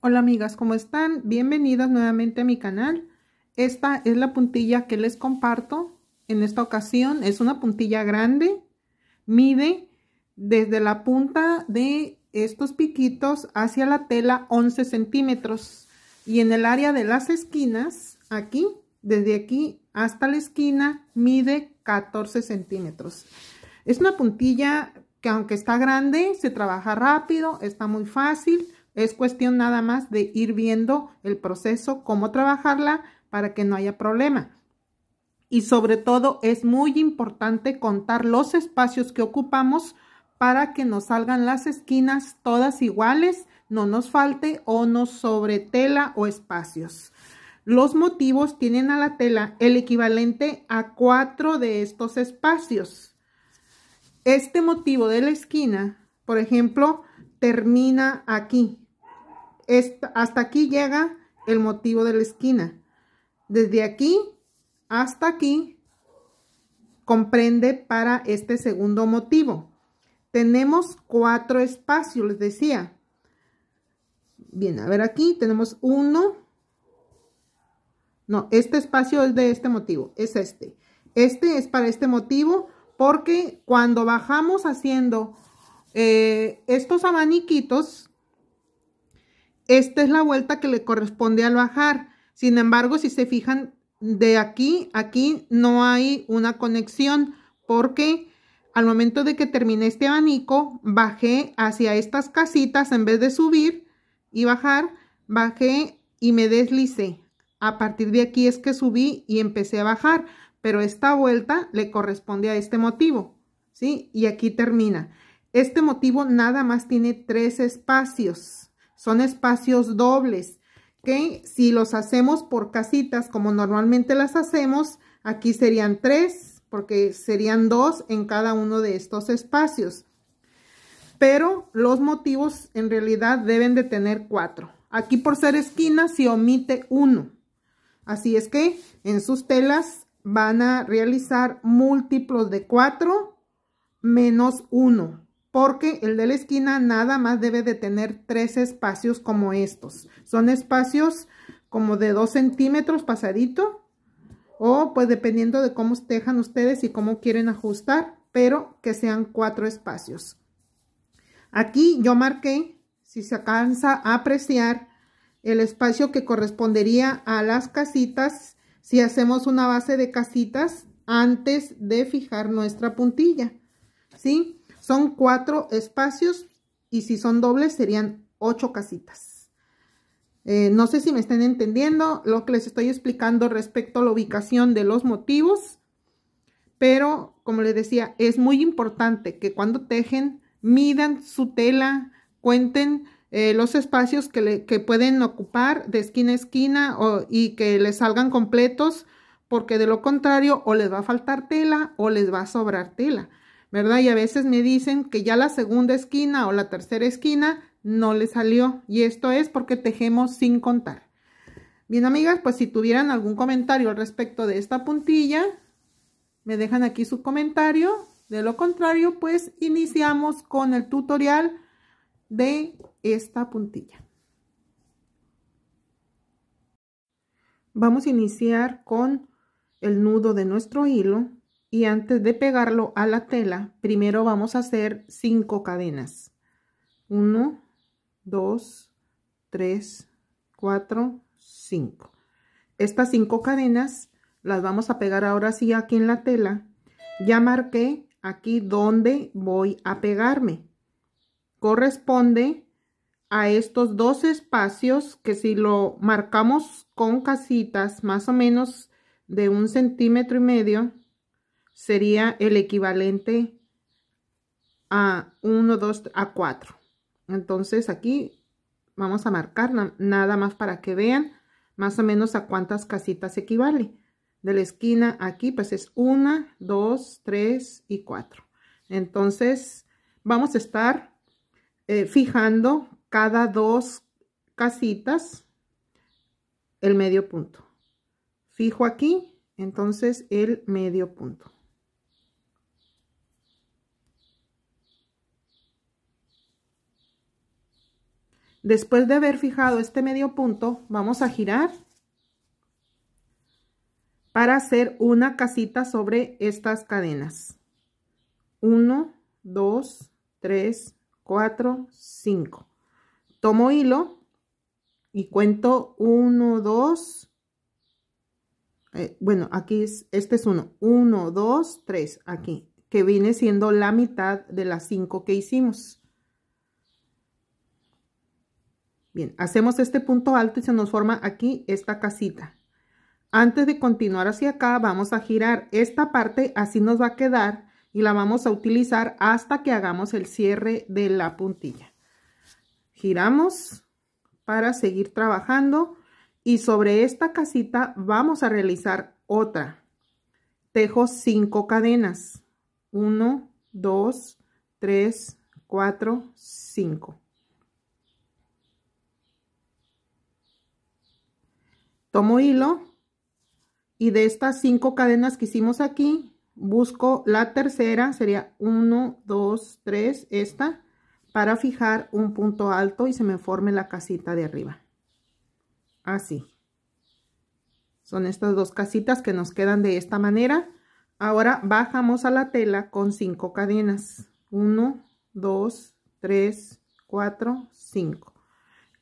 Hola amigas, ¿cómo están? Bienvenidas nuevamente a mi canal. Esta es la puntilla que les comparto en esta ocasión. Es una puntilla grande, mide desde la punta de estos piquitos hacia la tela 11 centímetros. Y en el área de las esquinas, aquí, desde aquí hasta la esquina, mide 14 centímetros. Es una puntilla que aunque está grande, se trabaja rápido, está muy fácil es cuestión nada más de ir viendo el proceso, cómo trabajarla para que no haya problema. Y sobre todo es muy importante contar los espacios que ocupamos para que nos salgan las esquinas todas iguales, no nos falte o nos sobre tela o espacios. Los motivos tienen a la tela el equivalente a cuatro de estos espacios. Este motivo de la esquina, por ejemplo, termina aquí hasta aquí llega el motivo de la esquina. Desde aquí hasta aquí comprende para este segundo motivo. Tenemos cuatro espacios, les decía. Bien, a ver aquí tenemos uno. No, este espacio es de este motivo, es este. Este es para este motivo porque cuando bajamos haciendo eh, estos abaniquitos, esta es la vuelta que le corresponde al bajar. Sin embargo, si se fijan de aquí, aquí no hay una conexión porque al momento de que terminé este abanico, bajé hacia estas casitas en vez de subir y bajar, bajé y me deslicé. A partir de aquí es que subí y empecé a bajar, pero esta vuelta le corresponde a este motivo, ¿sí? Y aquí termina. Este motivo nada más tiene tres espacios. Son espacios dobles, que Si los hacemos por casitas, como normalmente las hacemos, aquí serían tres, porque serían dos en cada uno de estos espacios. Pero los motivos en realidad deben de tener cuatro. Aquí por ser esquina se omite uno. Así es que en sus telas van a realizar múltiplos de cuatro menos uno porque el de la esquina nada más debe de tener tres espacios como estos. Son espacios como de 2 centímetros pasadito o pues dependiendo de cómo tejan ustedes y cómo quieren ajustar, pero que sean cuatro espacios. Aquí yo marqué, si se alcanza a apreciar, el espacio que correspondería a las casitas si hacemos una base de casitas antes de fijar nuestra puntilla, ¿sí? Son cuatro espacios y si son dobles serían ocho casitas. Eh, no sé si me estén entendiendo lo que les estoy explicando respecto a la ubicación de los motivos, pero como les decía, es muy importante que cuando tejen, midan su tela, cuenten eh, los espacios que, pueden ocupar de esquina a esquina y que les salgan completos, porque de lo contrario o les va a faltar tela o les va a sobrar tela. ¿verdad? Y a veces me dicen que ya la segunda esquina o la tercera esquina no le salió. Y esto es porque tejemos sin contar. Bien, amigas, pues si tuvieran algún comentario al respecto de esta puntilla, me dejan aquí su comentario. De lo contrario, pues iniciamos con el tutorial de esta puntilla. Vamos a iniciar con el nudo de nuestro hilo y antes de pegarlo a la tela, primero vamos a hacer cinco cadenas. 1, 2, 3, 4, 5. Estas cinco cadenas las vamos a pegar ahora sí aquí en la tela. Ya marqué aquí donde voy a pegarme. Corresponde a estos dos espacios que si lo marcamos con casitas más o menos de un centímetro y medio, sería el equivalente a 1, 2, a 4. Entonces aquí vamos a marcar nada más para que vean más o menos a cuántas casitas equivale. De la esquina aquí pues es 1, 2, 3 y 4. Entonces vamos a estar eh, fijando cada dos casitas el medio punto. Fijo aquí, entonces el medio punto. Después de haber fijado este medio punto, vamos a girar para hacer una casita sobre estas cadenas. 1, 2, 3, 4, 5. Tomo hilo y cuento 1, 2, eh, bueno, aquí es, este es 1, 1, 2, 3, aquí, que viene siendo la mitad de las 5 que hicimos. Bien, hacemos este punto alto y se nos forma aquí esta casita. Antes de continuar hacia acá, vamos a girar esta parte, así nos va a quedar y la vamos a utilizar hasta que hagamos el cierre de la puntilla. Giramos para seguir trabajando y sobre esta casita vamos a realizar otra. Tejo 5 cadenas. 1, 2, 3, 4, 5. tomo hilo y de estas cinco cadenas que hicimos aquí, busco la tercera, sería 1, 2, 3, esta, para fijar un punto alto y se me forme la casita de arriba. Así. Son estas dos casitas que nos quedan de esta manera. Ahora bajamos a la tela con cinco cadenas. 1, 2, 3, 4, 5.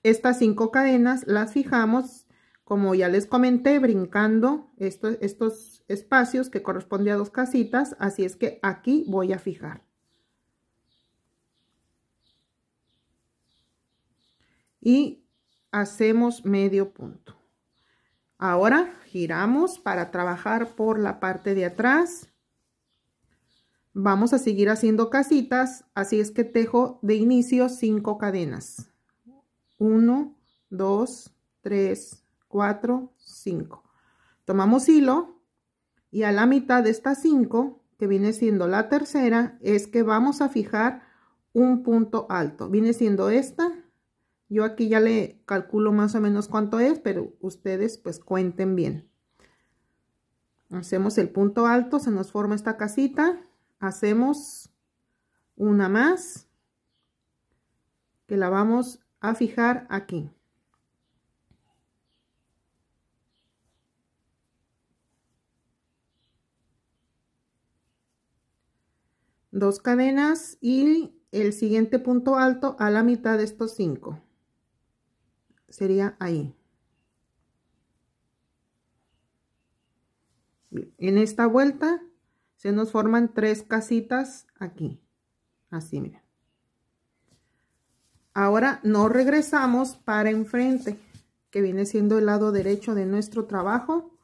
Estas cinco cadenas las fijamos como ya les comenté, brincando estos, espacios que corresponde a dos casitas, así es que aquí voy a fijar. Y hacemos medio punto. Ahora giramos para trabajar por la parte de atrás. Vamos a seguir haciendo casitas, así es que tejo de inicio cinco cadenas. uno dos tres 4, 5. Tomamos hilo y a la mitad de estas 5, que viene siendo la tercera, es que vamos a fijar un punto alto. Viene siendo esta. Yo aquí ya le calculo más o menos cuánto es, pero ustedes pues cuenten bien. Hacemos el punto alto, se nos forma esta casita. Hacemos una más que la vamos a fijar aquí. dos cadenas y el siguiente punto alto a la mitad de estos cinco sería ahí en esta vuelta se nos forman tres casitas aquí así mira ahora no regresamos para enfrente que viene siendo el lado derecho de nuestro trabajo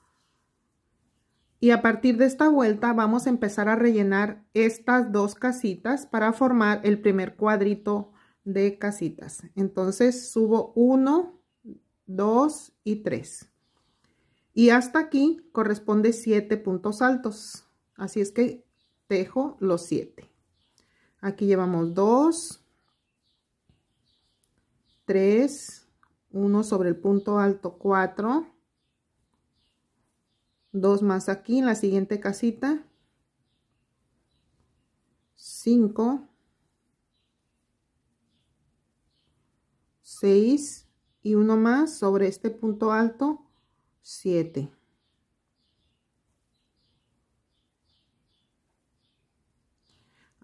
y a partir de esta vuelta vamos a empezar a rellenar estas dos casitas para formar el primer cuadrito de casitas. Entonces subo 1, 2 y 3. Y hasta aquí corresponde 7 puntos altos. Así es que tejo los 7. Aquí llevamos 2, 3, 1 sobre el punto alto 4, dos más aquí en la siguiente casita 5 seis y uno más sobre este punto alto 7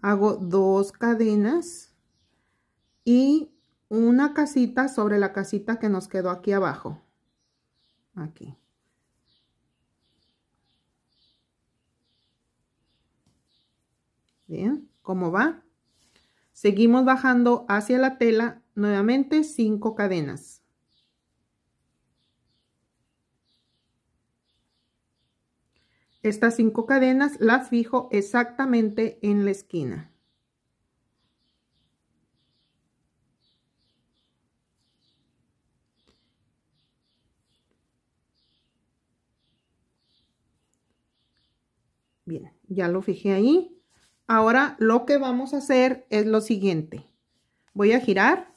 hago dos cadenas y una casita sobre la casita que nos quedó aquí abajo aquí Bien, ¿cómo va? Seguimos bajando hacia la tela, nuevamente cinco cadenas. Estas cinco cadenas las fijo exactamente en la esquina. Bien, ya lo fijé ahí. Ahora lo que vamos a hacer es lo siguiente. Voy a girar.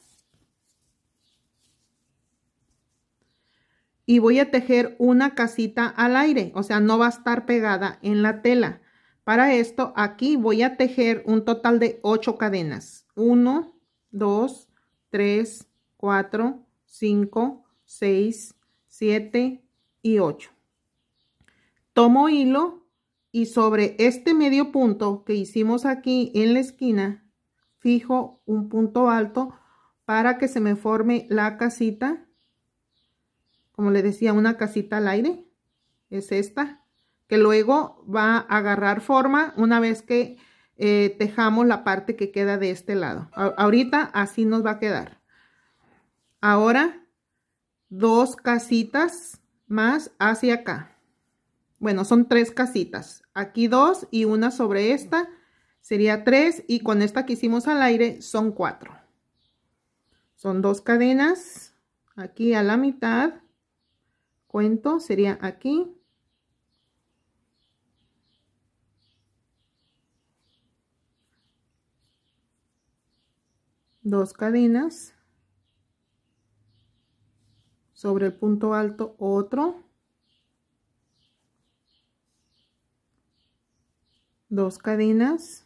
Y voy a tejer una casita al aire, o sea, no va a estar pegada en la tela. Para esto, aquí voy a tejer un total de 8 cadenas. 1, 2, 3, 4, 5, 6, 7 y 8. Tomo hilo y sobre este medio punto que hicimos aquí en la esquina, fijo un punto alto para que se me forme la casita. Como le decía, una casita al aire. Es esta. Que luego va a agarrar forma una vez que eh, tejamos la parte que queda de este lado. ahorita así nos va a quedar. Ahora, dos casitas más hacia acá bueno, son tres casitas. Aquí dos y una sobre esta sería tres y con esta que hicimos al aire son cuatro. Son dos cadenas, aquí a la mitad, cuento, sería aquí. Dos cadenas. Sobre el punto alto otro. dos cadenas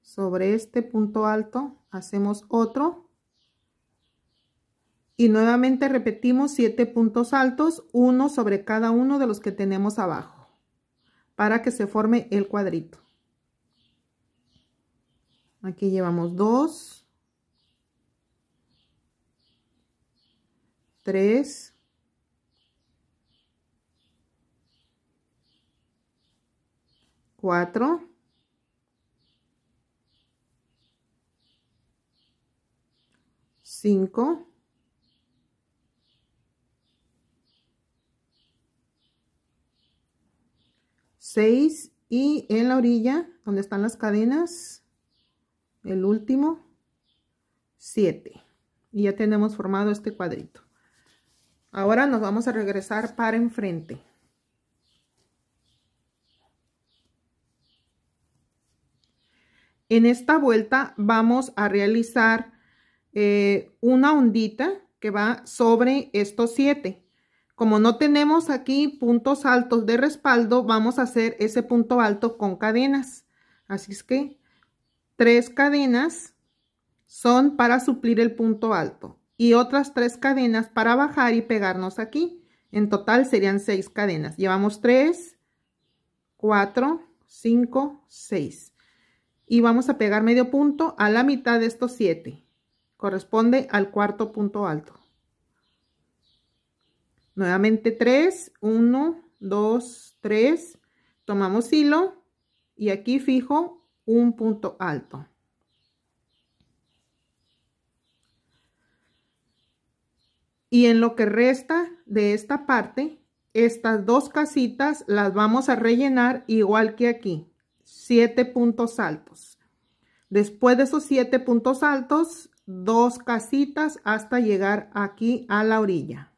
sobre este punto alto hacemos otro y nuevamente repetimos siete puntos altos uno sobre cada uno de los que tenemos abajo para que se forme el cuadrito aquí llevamos dos tres cuatro. 5 6 y en la orilla donde están las cadenas el último 7 y ya tenemos formado este cuadrito ahora nos vamos a regresar para enfrente en esta vuelta vamos a realizar eh, una ondita que va sobre estos siete. Como no tenemos aquí puntos altos de respaldo, vamos a hacer ese punto alto con cadenas. Así es que tres cadenas son para suplir el punto alto y otras tres cadenas para bajar y pegarnos aquí. En total serían seis cadenas. Llevamos tres, cuatro, cinco, seis. Y vamos a pegar medio punto a la mitad de estos siete corresponde al cuarto punto alto. Nuevamente 3, 1, 2, 3, tomamos hilo y aquí fijo un punto alto. Y en lo que resta de esta parte, estas dos casitas las vamos a rellenar igual que aquí. siete puntos altos. Después de esos siete puntos altos, dos casitas hasta llegar aquí a la orilla.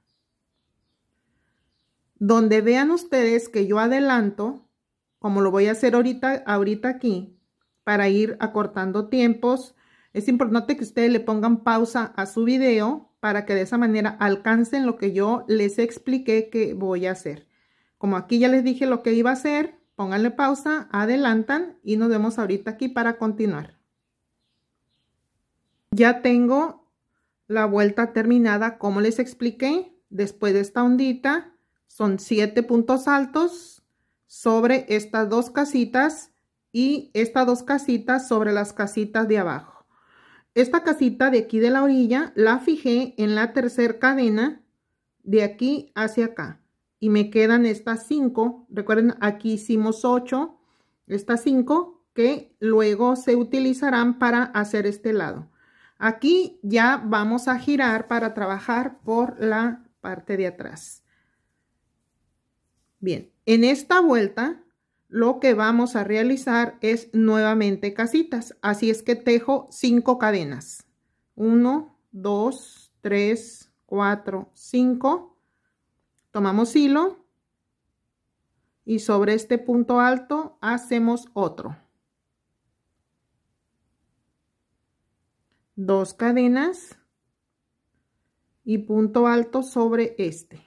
Donde vean ustedes que yo adelanto, como lo voy a hacer ahorita, ahorita aquí, para ir acortando tiempos, es importante que ustedes le pongan pausa a su video para que de esa manera alcancen lo que yo les expliqué que voy a hacer. Como aquí ya les dije lo que iba a hacer, pónganle pausa, adelantan y nos vemos ahorita aquí para continuar. Ya tengo la vuelta terminada, como les expliqué, después de esta ondita, son siete puntos altos sobre estas dos casitas y estas dos casitas sobre las casitas de abajo. Esta casita de aquí de la orilla la fijé en la tercera cadena de aquí hacia acá. Y me quedan estas 5. Recuerden, aquí hicimos 8. Estas 5 que luego se utilizarán para hacer este lado. Aquí ya vamos a girar para trabajar por la parte de atrás. Bien, en esta vuelta lo que vamos a realizar es nuevamente casitas. Así es que tejo cinco cadenas. Uno, dos, tres, cuatro, cinco. Tomamos hilo y sobre este punto alto hacemos otro. dos cadenas y punto alto sobre este.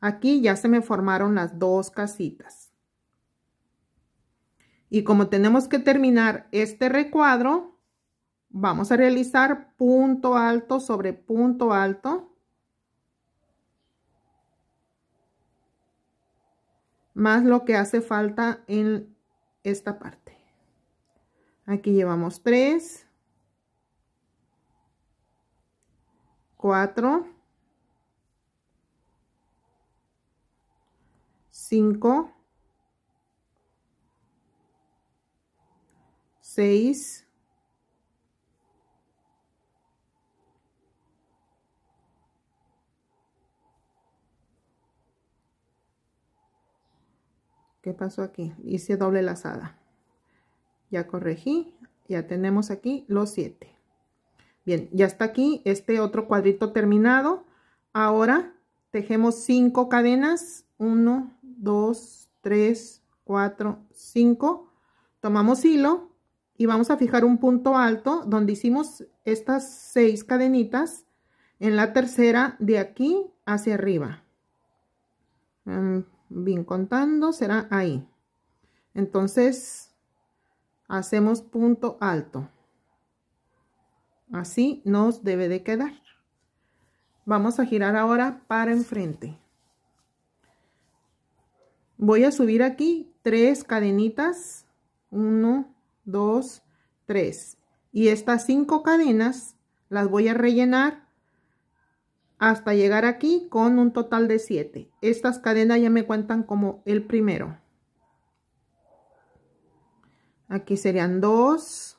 Aquí ya se me formaron las dos casitas. Y como tenemos que terminar este recuadro, vamos a realizar punto alto sobre punto alto. Más lo que hace falta en esta parte. Aquí llevamos tres 4, 5, 6, ¿qué pasó aquí? Hice doble lazada. Ya corregí, ya tenemos aquí los 7. Bien, ya está aquí este otro cuadrito terminado. Ahora tejemos cinco cadenas. 1, 2, 3, 4, 5. Tomamos hilo y vamos a fijar un punto alto donde hicimos estas seis cadenitas en la tercera de aquí hacia arriba. Mm, bien, contando será ahí. Entonces hacemos punto alto. Así nos debe de quedar. Vamos a girar ahora para enfrente. Voy a subir aquí tres cadenitas. uno dos tres Y estas cinco cadenas las voy a rellenar hasta llegar aquí con un total de 7. Estas cadenas ya me cuentan como el primero. Aquí serían dos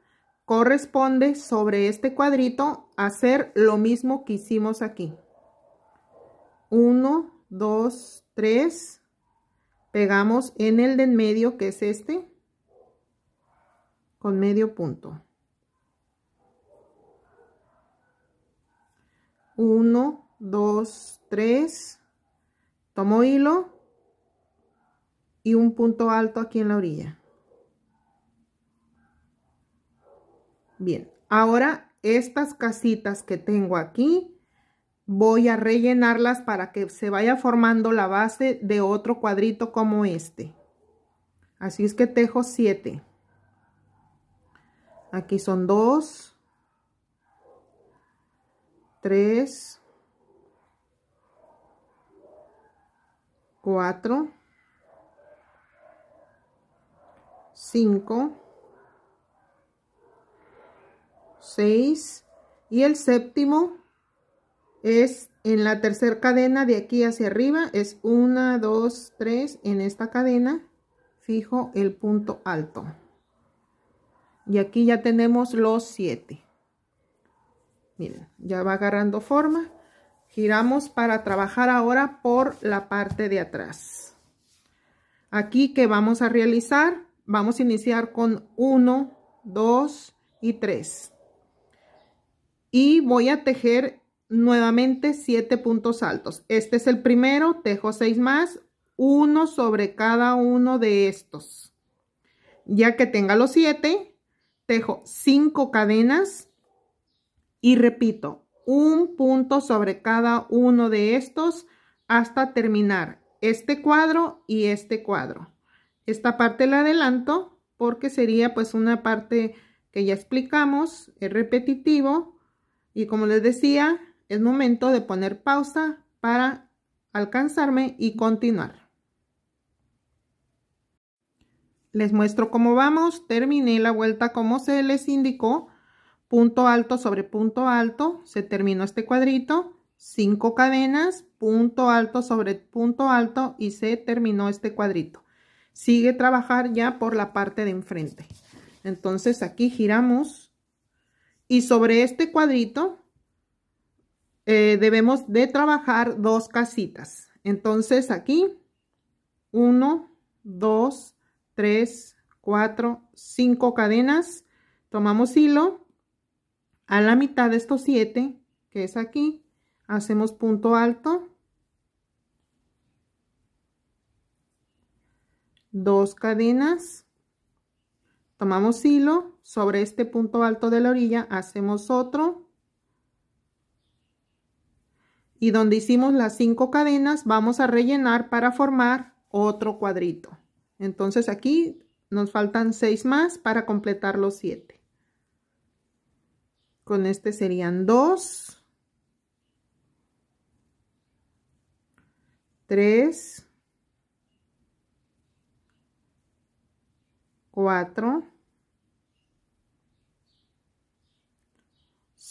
corresponde sobre este cuadrito hacer lo mismo que hicimos aquí. 1, 2, 3, pegamos en el de en medio que es este, con medio punto. 1, 2, 3, tomo hilo y un punto alto aquí en la orilla. Bien, ahora estas casitas que tengo aquí, voy a rellenarlas para que se vaya formando la base de otro cuadrito como este. Así es que tejo siete. Aquí son dos. Tres. Cuatro. 5, 6 y el séptimo es en la tercera cadena de aquí hacia arriba es 1 2 3 en esta cadena fijo el punto alto y aquí ya tenemos los 7 miren ya va agarrando forma giramos para trabajar ahora por la parte de atrás aquí que vamos a realizar vamos a iniciar con 1 2 y 3 y voy a tejer nuevamente siete puntos altos. Este es el primero, tejo seis más, uno sobre cada uno de estos. Ya que tenga los siete tejo cinco cadenas y repito, un punto sobre cada uno de estos hasta terminar este cuadro y este cuadro. Esta parte la adelanto porque sería pues una parte que ya explicamos, es repetitivo y como les decía, es momento de poner pausa para alcanzarme y continuar. Les muestro cómo vamos. Terminé la vuelta como se les indicó. Punto alto sobre punto alto. Se terminó este cuadrito. Cinco cadenas, punto alto sobre punto alto y se terminó este cuadrito. Sigue trabajar ya por la parte de enfrente. Entonces aquí giramos y sobre este cuadrito eh, debemos de trabajar dos casitas. Entonces aquí, 1, 2, 3, 4, 5 cadenas. Tomamos hilo. A la mitad de estos 7, que es aquí, hacemos punto alto. Dos cadenas tomamos hilo sobre este punto alto de la orilla hacemos otro y donde hicimos las cinco cadenas vamos a rellenar para formar otro cuadrito entonces aquí nos faltan seis más para completar los siete con este serían dos tres cuatro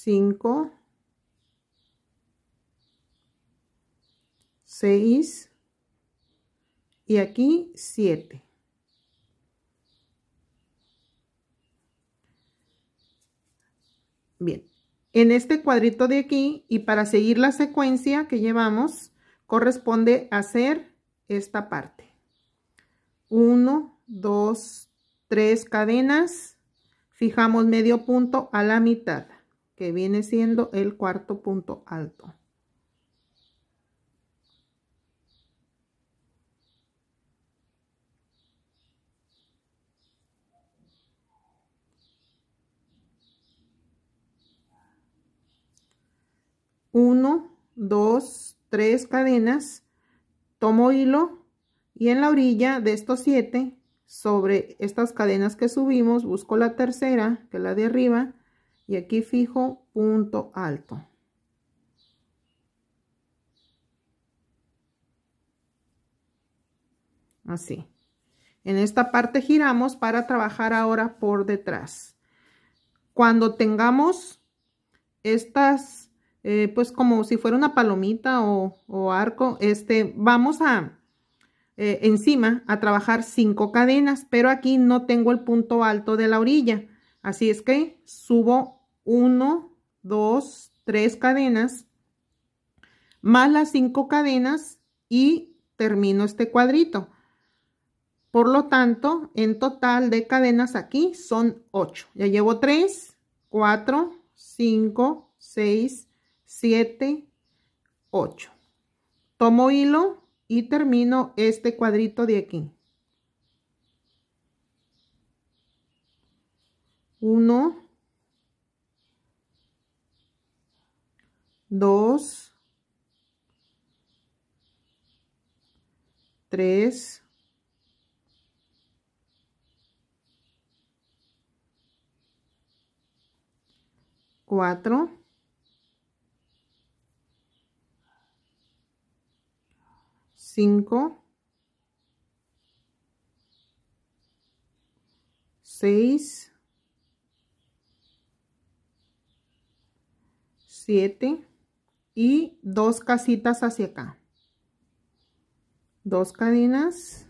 5, 6 y aquí 7. Bien, en este cuadrito de aquí y para seguir la secuencia que llevamos, corresponde hacer esta parte. 1, 2, 3 cadenas, fijamos medio punto a la mitad que viene siendo el cuarto punto alto. Uno, dos, tres cadenas, tomo hilo y en la orilla de estos siete sobre estas cadenas que subimos busco la tercera que es la de arriba y aquí fijo punto alto así en esta parte giramos para trabajar ahora por detrás cuando tengamos estas eh, pues como si fuera una palomita o, arco este vamos a eh, encima a trabajar cinco cadenas pero aquí no tengo el punto alto de la orilla así es que subo 1, 2, 3 cadenas, más las 5 cadenas y termino este cuadrito. Por lo tanto, en total de cadenas aquí son 8. Ya llevo 3, 4, 5, 6, 7, 8. Tomo hilo y termino este cuadrito de aquí. 1, 2, 3, 4, 5, 6, 7, y dos casitas hacia acá dos cadenas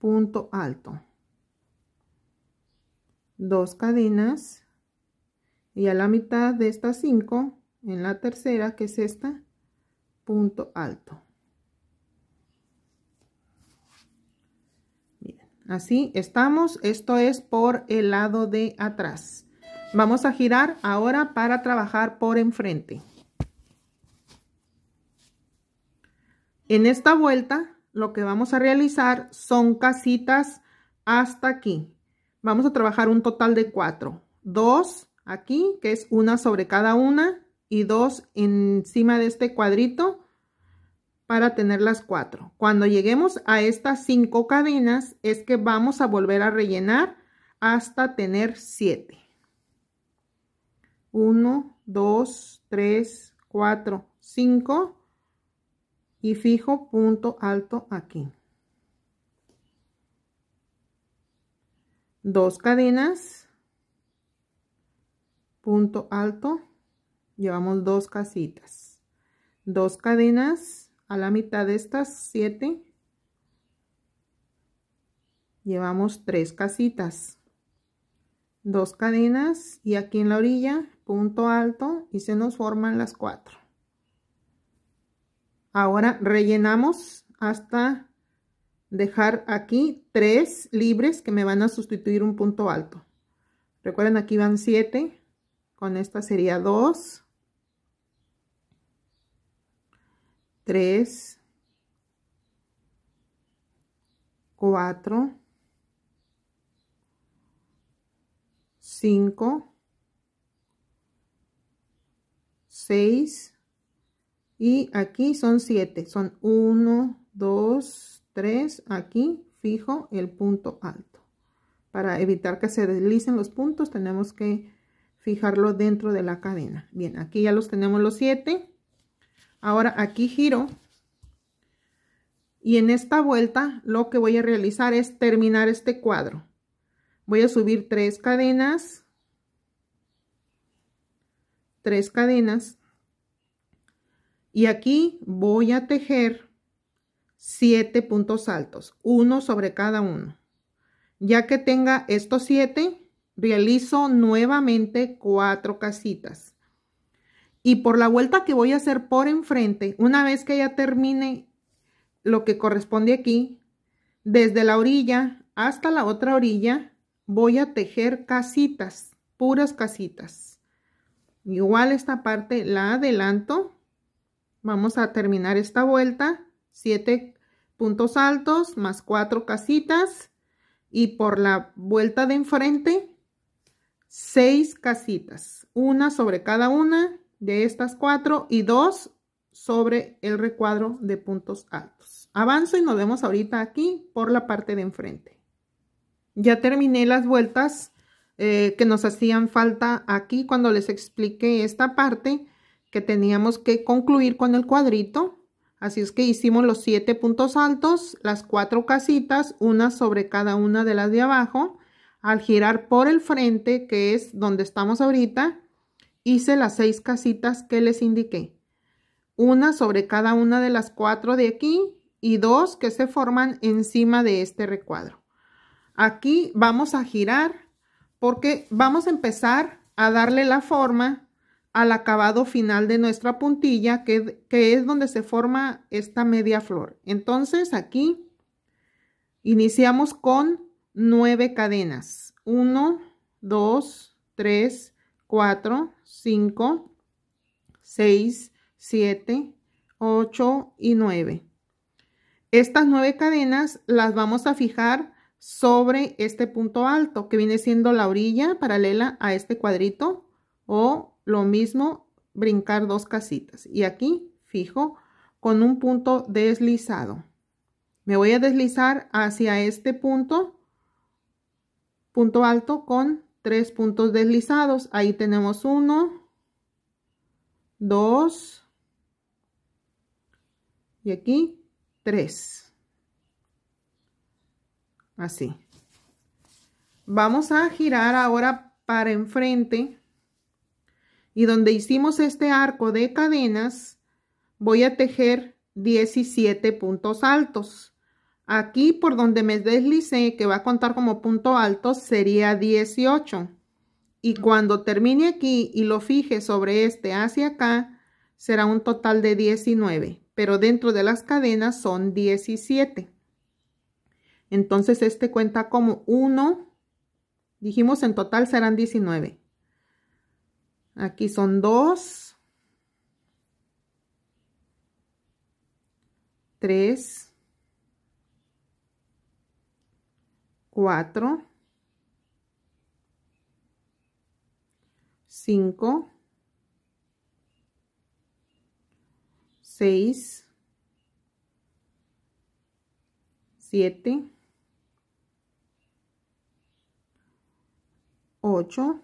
punto alto dos cadenas y a la mitad de estas cinco en la tercera que es esta punto alto así estamos esto es por el lado de atrás vamos a girar ahora para trabajar por enfrente En esta vuelta lo que vamos a realizar son casitas hasta aquí. Vamos a trabajar un total de cuatro. Dos aquí, que es una sobre cada una, y dos encima de este cuadrito para tener las cuatro. Cuando lleguemos a estas cinco cadenas es que vamos a volver a rellenar hasta tener siete. Uno, dos, tres, cuatro, cinco y fijo punto alto aquí dos cadenas punto alto llevamos dos casitas dos cadenas a la mitad de estas siete llevamos tres casitas dos cadenas y aquí en la orilla punto alto y se nos forman las cuatro Ahora rellenamos hasta dejar aquí tres libres que me van a sustituir un punto alto. Recuerden, aquí van siete. Con esta sería dos. Tres. Cuatro. Cinco. Seis y aquí son siete son 1 2 3 aquí fijo el punto alto para evitar que se deslicen los puntos tenemos que fijarlo dentro de la cadena bien aquí ya los tenemos los 7 ahora aquí giro y en esta vuelta lo que voy a realizar es terminar este cuadro voy a subir tres cadenas tres cadenas y aquí voy a tejer siete puntos altos, uno sobre cada uno. Ya que tenga estos siete, realizo nuevamente cuatro casitas. Y por la vuelta que voy a hacer por enfrente, una vez que ya termine lo que corresponde aquí, desde la orilla hasta la otra orilla, voy a tejer casitas, puras casitas. Igual esta parte la adelanto Vamos a terminar esta vuelta. 7 puntos altos más 4 casitas. Y por la vuelta de enfrente, 6 casitas. Una sobre cada una de estas 4 y dos sobre el recuadro de puntos altos. Avanzo y nos vemos ahorita aquí por la parte de enfrente. Ya terminé las vueltas eh, que nos hacían falta aquí cuando les expliqué esta parte que teníamos que concluir con el cuadrito. Así es que hicimos los siete puntos altos, las cuatro casitas, una sobre cada una de las de abajo. Al girar por el frente, que es donde estamos ahorita, hice las seis casitas que les indiqué. Una sobre cada una de las cuatro de aquí y dos que se forman encima de este recuadro. Aquí vamos a girar porque vamos a empezar a darle la forma al acabado final de nuestra puntilla, que, es donde se forma esta media flor. Entonces aquí iniciamos con nueve cadenas. 1, 2, 3, 4, 5, 6, 7, 8 y 9. Estas nueve cadenas las vamos a fijar sobre este punto alto que viene siendo la orilla paralela a este cuadrito o lo mismo brincar dos casitas y aquí fijo con un punto deslizado me voy a deslizar hacia este punto punto alto con tres puntos deslizados ahí tenemos uno dos y aquí tres así vamos a girar ahora para enfrente y donde hicimos este arco de cadenas, voy a tejer 17 puntos altos. Aquí por donde me deslicé, que va a contar como punto alto, sería 18. Y cuando termine aquí y lo fije sobre este hacia acá, será un total de 19. Pero dentro de las cadenas son 17. Entonces este cuenta como 1. Dijimos en total serán 19. Aquí son dos. Tres. Cuatro. Cinco. Seis. Siete. Ocho.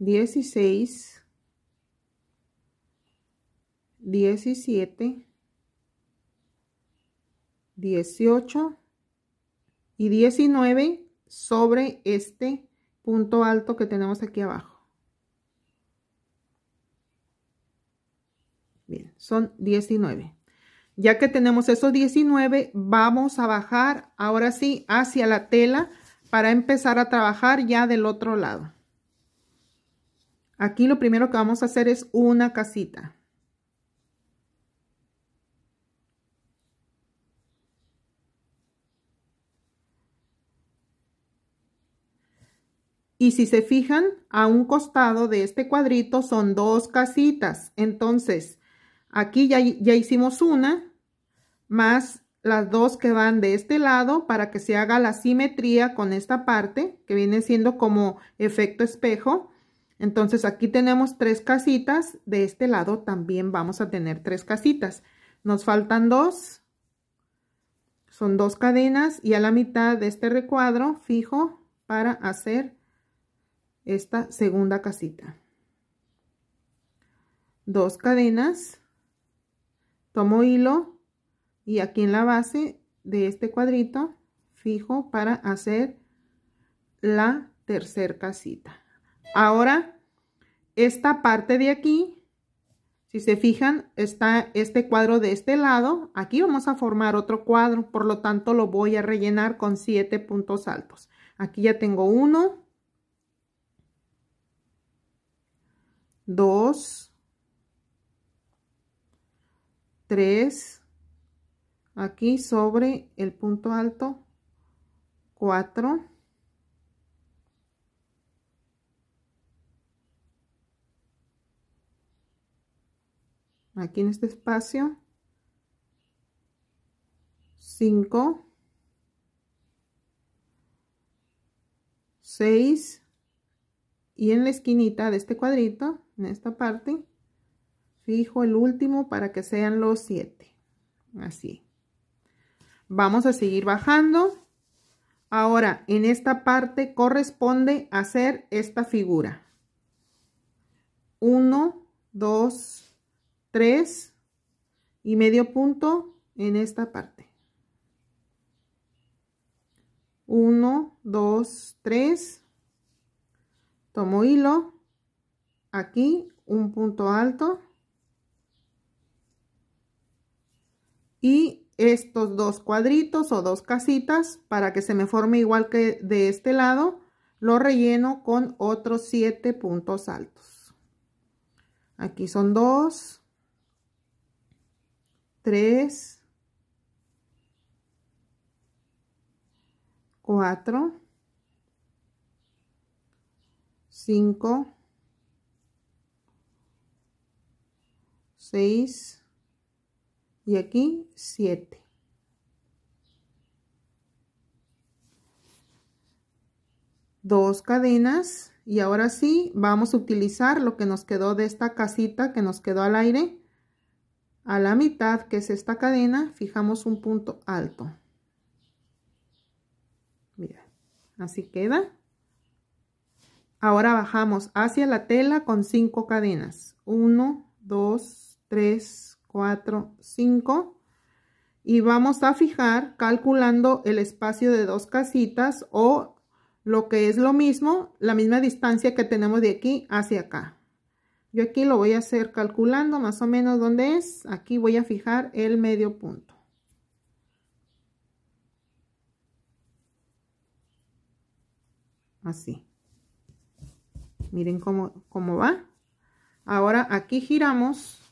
16 diecisiete, dieciocho y diecinueve sobre este punto alto que tenemos aquí abajo. Bien, son 19. Ya que tenemos esos 19, vamos a bajar ahora sí hacia la tela para empezar a trabajar ya del otro lado. Aquí lo primero que vamos a hacer es una casita. Y si se fijan, a un costado de este cuadrito son dos casitas. Entonces, aquí ya, ya, hicimos una, más las dos que van de este lado para que se haga la simetría con esta parte, que viene siendo como efecto espejo. Entonces aquí tenemos tres casitas, de este lado también vamos a tener tres casitas. Nos faltan dos, son dos cadenas y a la mitad de este recuadro fijo para hacer esta segunda casita. Dos cadenas, tomo hilo y aquí en la base de este cuadrito fijo para hacer la tercera casita. Ahora, esta parte de aquí, si se fijan, está este cuadro de este lado. Aquí vamos a formar otro cuadro, por lo tanto lo voy a rellenar con siete puntos altos. Aquí ya tengo uno, dos, tres, aquí sobre el punto alto, cuatro. aquí en este espacio 5 6 y en la esquinita de este cuadrito en esta parte fijo el último para que sean los 7 así vamos a seguir bajando ahora en esta parte corresponde hacer esta figura 1 2 3 y medio punto en esta parte. 1, 2, 3. Tomo hilo. Aquí un punto alto. Y estos dos cuadritos o dos casitas para que se me forme igual que de este lado. Lo relleno con otros 7 puntos altos. Aquí son 2, 3, 4, 5, 6 y aquí 7. Dos cadenas y ahora sí vamos a utilizar lo que nos quedó de esta casita que nos quedó al aire a la mitad, que es esta cadena, fijamos un punto alto. Mira, así queda. Ahora bajamos hacia la tela con cinco cadenas. 1, 2, 3, 4, 5. Y vamos a fijar calculando el espacio de dos casitas o lo que es lo mismo, la misma distancia que tenemos de aquí hacia acá. Yo aquí lo voy a hacer calculando más o menos dónde es. Aquí voy a fijar el medio punto. Así. Miren cómo, va. Ahora aquí giramos.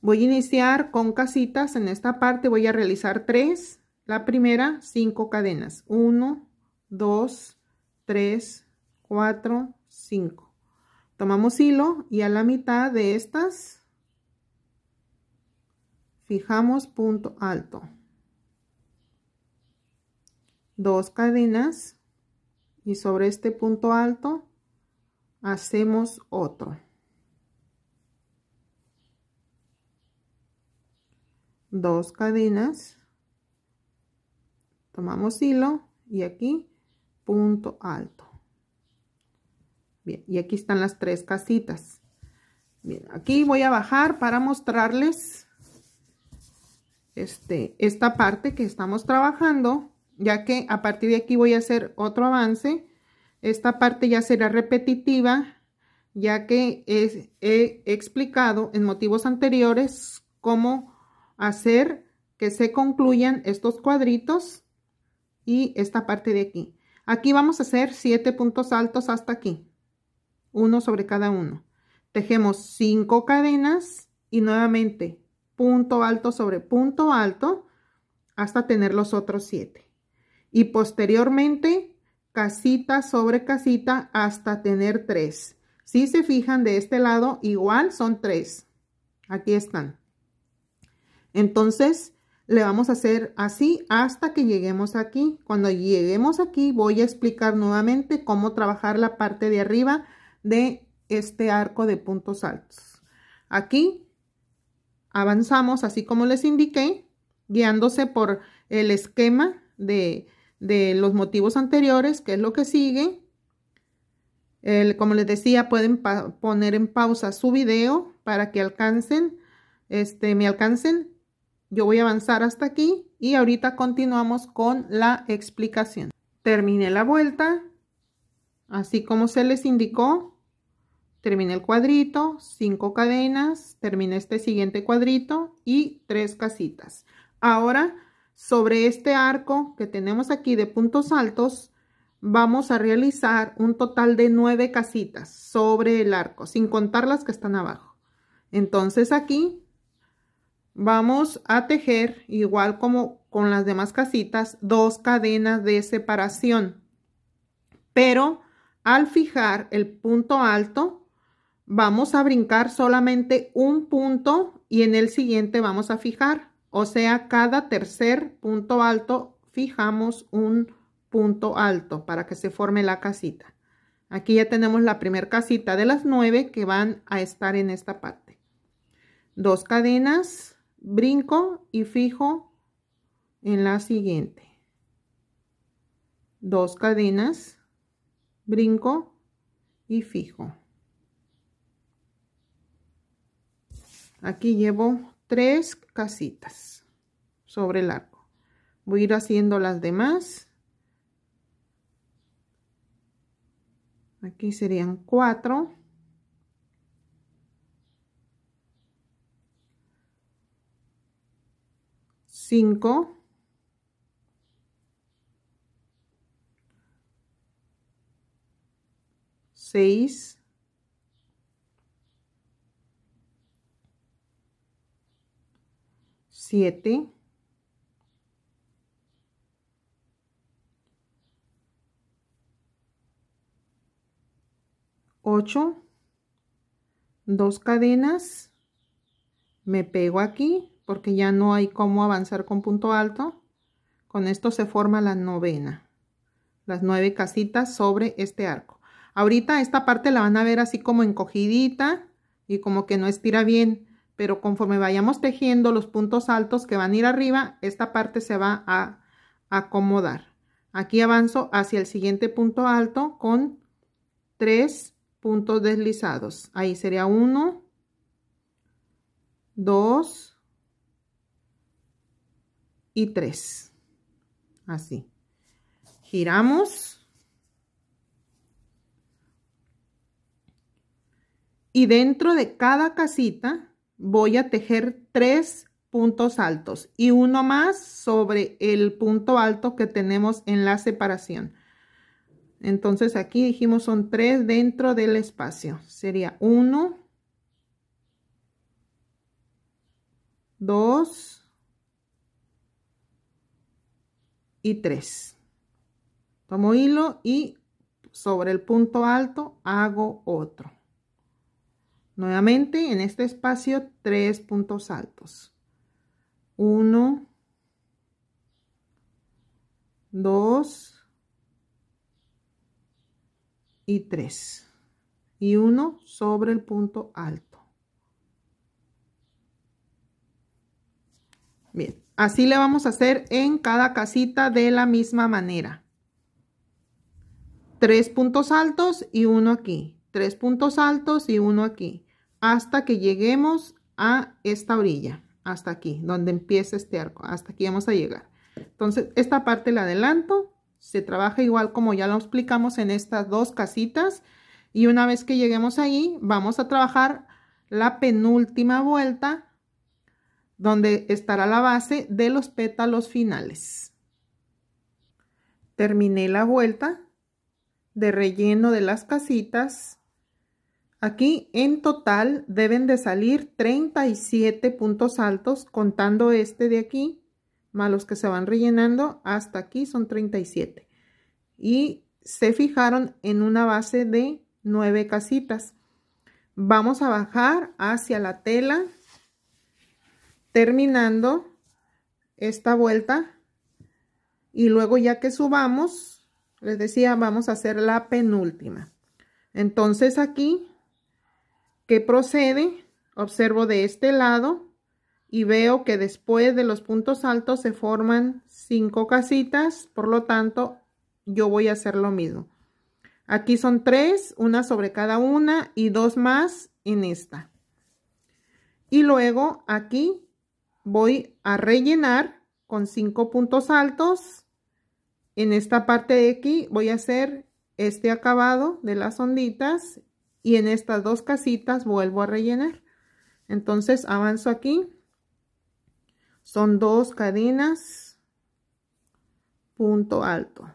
Voy a iniciar con casitas. En esta parte voy a realizar tres. La primera, cinco cadenas. Uno, dos, tres, cuatro. 5. Tomamos hilo y a la mitad de estas fijamos punto alto. Dos cadenas y sobre este punto alto hacemos otro. Dos cadenas, tomamos hilo y aquí punto alto. Bien, y aquí están las tres casitas. Bien, aquí voy a bajar para mostrarles este, esta parte que estamos trabajando, ya que a partir de aquí voy a hacer otro avance. Esta parte ya será repetitiva, ya que he explicado en motivos anteriores cómo hacer que se concluyan estos cuadritos y esta parte de aquí. Aquí vamos a hacer siete puntos altos hasta aquí uno sobre cada uno. Tejemos cinco cadenas y nuevamente punto alto sobre punto alto hasta tener los otros siete. Y posteriormente casita sobre casita hasta tener tres. Si se fijan de este lado, igual son tres. Aquí están. Entonces, le vamos a hacer así hasta que lleguemos aquí. Cuando lleguemos aquí voy a explicar nuevamente cómo trabajar la parte de arriba de este arco de puntos altos. Aquí avanzamos así como les indiqué, guiándose por el esquema de, los motivos anteriores, que es lo que sigue. como les decía, pueden poner en pausa su video para que alcancen, este, me alcancen. Yo voy a avanzar hasta aquí y ahorita continuamos con la explicación. Terminé la vuelta, así como se les indicó, terminé el cuadrito, cinco cadenas, termina este siguiente cuadrito y tres casitas. Ahora, sobre este arco que tenemos aquí de puntos altos, vamos a realizar un total de nueve casitas sobre el arco, sin contar las que están abajo. Entonces aquí vamos a tejer, igual como con las demás casitas, dos cadenas de separación. Pero al fijar el punto alto, vamos a brincar solamente un punto y en el siguiente vamos a fijar. O sea, cada tercer punto alto fijamos un punto alto para que se forme la casita. Aquí ya tenemos la primer casita de las nueve que van a estar en esta parte. Dos cadenas, brinco y fijo en la siguiente. Dos cadenas, brinco y fijo. aquí llevo tres casitas sobre el arco voy a ir haciendo las demás aquí serían cuatro cinco seis 7, 8, dos cadenas, me pego aquí porque ya no hay cómo avanzar con punto alto. Con esto se forma la novena, las nueve casitas sobre este arco. Ahorita esta parte la van a ver así como encogidita y como que no estira bien pero conforme vayamos tejiendo los puntos altos que van a ir arriba, esta parte se va a acomodar. Aquí avanzo hacia el siguiente punto alto con tres puntos deslizados. Ahí sería uno, dos y tres. Así. Giramos. Y dentro de cada casita voy a tejer tres puntos altos y uno más sobre el punto alto que tenemos en la separación. Entonces aquí dijimos son tres dentro del espacio. Sería uno, dos y tres. Tomo hilo y sobre el punto alto hago otro. Nuevamente en este espacio tres puntos altos. Uno, dos y tres. Y uno sobre el punto alto. Bien, así le vamos a hacer en cada casita de la misma manera. Tres puntos altos y uno aquí. Tres puntos altos y uno aquí hasta que lleguemos a esta orilla, hasta aquí, donde empieza este arco, hasta aquí vamos a llegar. Entonces, esta parte la adelanto, se trabaja igual como ya lo explicamos en estas dos casitas, y una vez que lleguemos ahí, vamos a trabajar la penúltima vuelta, donde estará la base de los pétalos finales. Terminé la vuelta de relleno de las casitas, Aquí en total deben de salir 37 puntos altos, contando este de aquí, más los que se van rellenando, hasta aquí son 37. Y se fijaron en una base de 9 casitas. Vamos a bajar hacia la tela, terminando esta vuelta. Y luego ya que subamos, les decía, vamos a hacer la penúltima. Entonces aquí que procede, observo de este lado y veo que después de los puntos altos se forman cinco casitas, por lo tanto yo voy a hacer lo mismo. Aquí son tres, una sobre cada una y dos más en esta. Y luego aquí voy a rellenar con cinco puntos altos. En esta parte de aquí voy a hacer este acabado de las onditas y en estas dos casitas vuelvo a rellenar entonces avanzo aquí son dos cadenas punto alto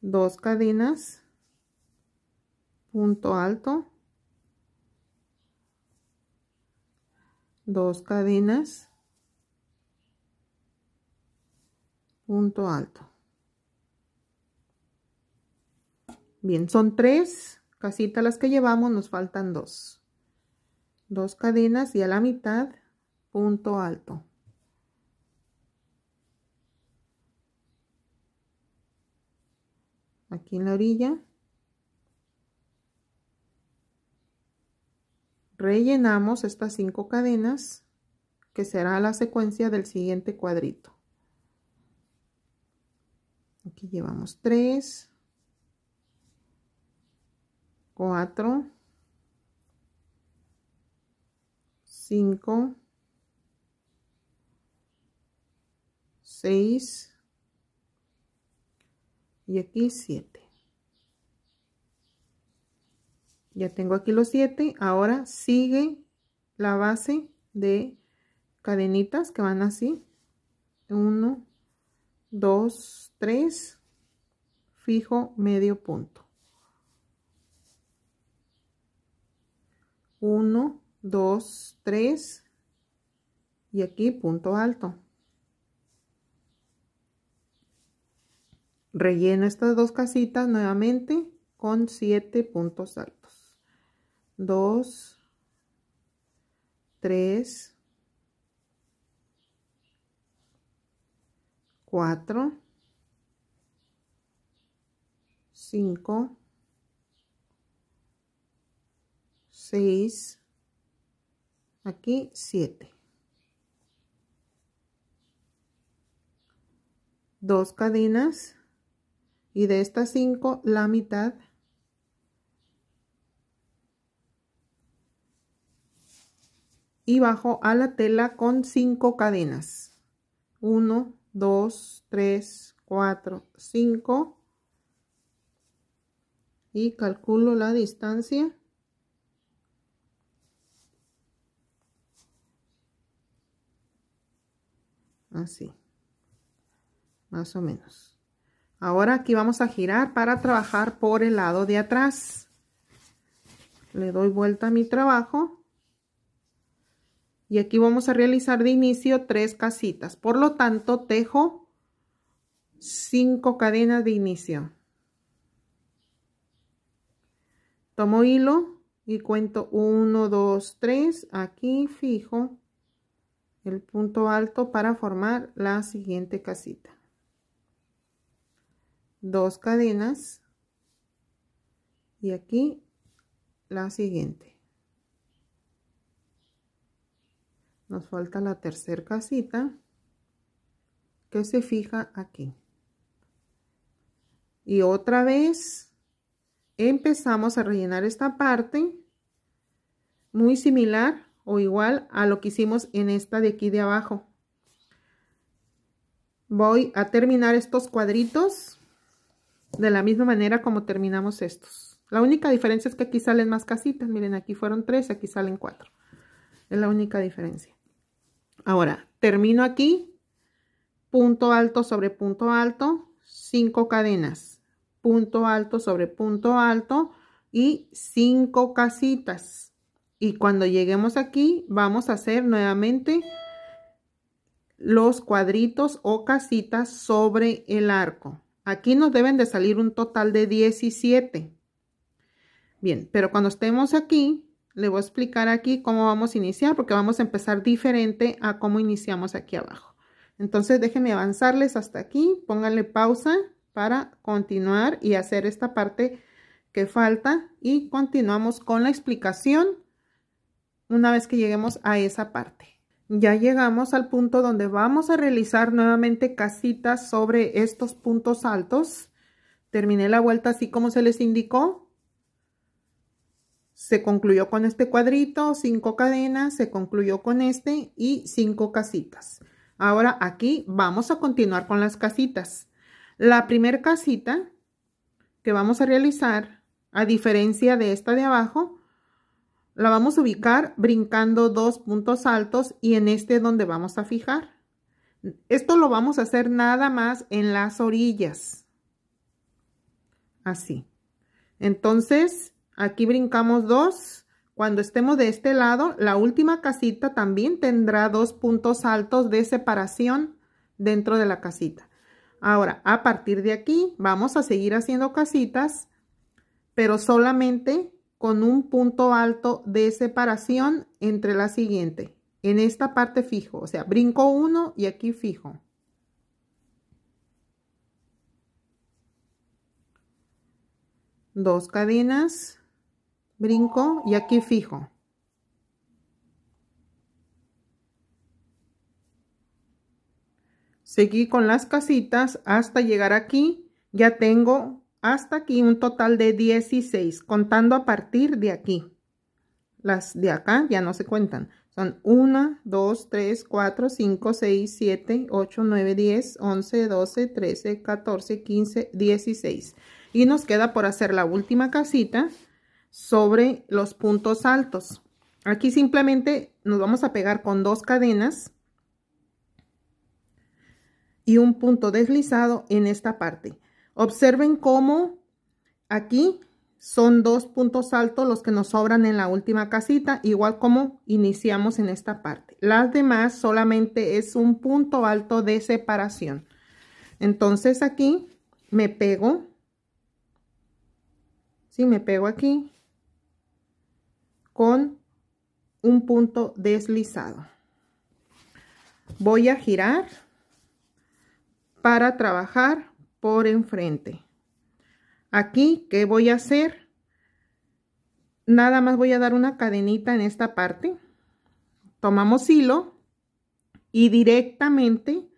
dos cadenas punto alto dos cadenas punto alto Bien, son tres casitas las que llevamos, nos faltan dos. Dos cadenas y a la mitad, punto alto. Aquí en la orilla. Rellenamos estas cinco cadenas, que será la secuencia del siguiente cuadrito. Aquí llevamos tres. 4, 5, 6 y aquí 7. Ya tengo aquí los 7. Ahora sigue la base de cadenitas que van así. 1, 2, 3. Fijo medio punto. 1, 2, 3 y aquí punto alto. Relleno estas dos casitas nuevamente con 7 puntos altos. 2, 3, 4, 5, 6, aquí 7. Dos cadenas y de estas 5 la mitad. Y bajo a la tela con 5 cadenas. 1, 2, 3, 4, 5. Y calculo la distancia. así más o menos ahora aquí vamos a girar para trabajar por el lado de atrás le doy vuelta a mi trabajo y aquí vamos a realizar de inicio tres casitas por lo tanto tejo cinco cadenas de inicio tomo hilo y cuento 1 2 3 aquí fijo el punto alto para formar la siguiente casita dos cadenas y aquí la siguiente nos falta la tercera casita que se fija aquí y otra vez empezamos a rellenar esta parte muy similar o igual a lo que hicimos en esta de aquí de abajo. Voy a terminar estos cuadritos de la misma manera como terminamos estos. La única diferencia es que aquí salen más casitas. Miren, aquí fueron tres, aquí salen cuatro. Es la única diferencia. Ahora, termino aquí. Punto alto sobre punto alto. Cinco cadenas. Punto alto sobre punto alto. Y cinco casitas y cuando lleguemos aquí vamos a hacer nuevamente los cuadritos o casitas sobre el arco. Aquí nos deben de salir un total de 17. Bien, pero cuando estemos aquí, le voy a explicar aquí cómo vamos a iniciar, porque vamos a empezar diferente a cómo iniciamos aquí abajo. Entonces déjenme avanzarles hasta aquí, pónganle pausa para continuar y hacer esta parte que falta y continuamos con la explicación una vez que lleguemos a esa parte. Ya llegamos al punto donde vamos a realizar nuevamente casitas sobre estos puntos altos. Terminé la vuelta así como se les indicó. Se concluyó con este cuadrito, cinco cadenas, se concluyó con este y cinco casitas. Ahora aquí vamos a continuar con las casitas. La primera casita que vamos a realizar, a diferencia de esta de abajo, la vamos a ubicar brincando dos puntos altos y en este donde vamos a fijar. Esto lo vamos a hacer nada más en las orillas. Así. Entonces, aquí brincamos dos. Cuando estemos de este lado, la última casita también tendrá dos puntos altos de separación dentro de la casita. Ahora, a partir de aquí, vamos a seguir haciendo casitas, pero solamente con un punto alto de separación entre la siguiente. En esta parte fijo, o sea, brinco uno y aquí fijo. Dos cadenas, brinco y aquí fijo. Seguí con las casitas hasta llegar aquí. Ya tengo hasta aquí un total de 16, contando a partir de aquí. Las de acá ya no se cuentan. Son 1, 2, 3, 4, 5, 6, 7, 8, 9, 10, 11, 12, 13, 14, 15, 16. Y nos queda por hacer la última casita sobre los puntos altos. Aquí simplemente nos vamos a pegar con dos cadenas y un punto deslizado en esta parte. Observen cómo aquí son dos puntos altos los que nos sobran en la última casita, igual como iniciamos en esta parte. Las demás solamente es un punto alto de separación. Entonces aquí me pego, si sí, me pego aquí con un punto deslizado. Voy a girar para trabajar enfrente. Aquí, ¿qué voy a hacer? Nada más voy a dar una cadenita en esta parte. Tomamos hilo y directamente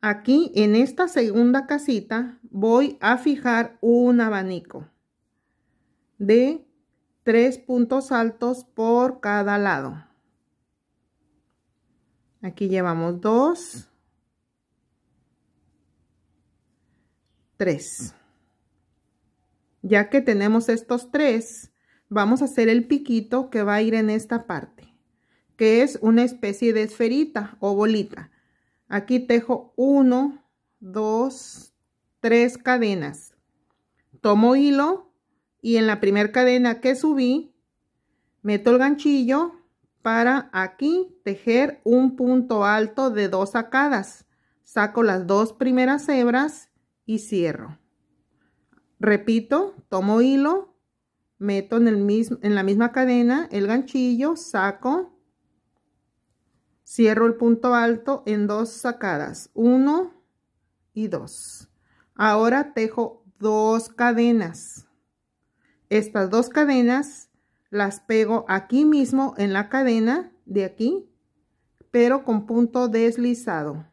aquí en esta segunda casita voy a fijar un abanico de tres puntos altos por cada lado. Aquí llevamos dos, 3. Ya que tenemos estos tres, vamos a hacer el piquito que va a ir en esta parte, que es una especie de esferita o bolita. Aquí tejo 1, 2, 3 cadenas. Tomo hilo y en la primera cadena que subí, meto el ganchillo para aquí tejer un punto alto de dos sacadas. Saco las dos primeras hebras y cierro. Repito, tomo hilo, meto en, el mismo, en la misma cadena el ganchillo, saco, cierro el punto alto en dos sacadas, uno y dos Ahora tejo dos cadenas. Estas dos cadenas las pego aquí mismo en la cadena de aquí, pero con punto deslizado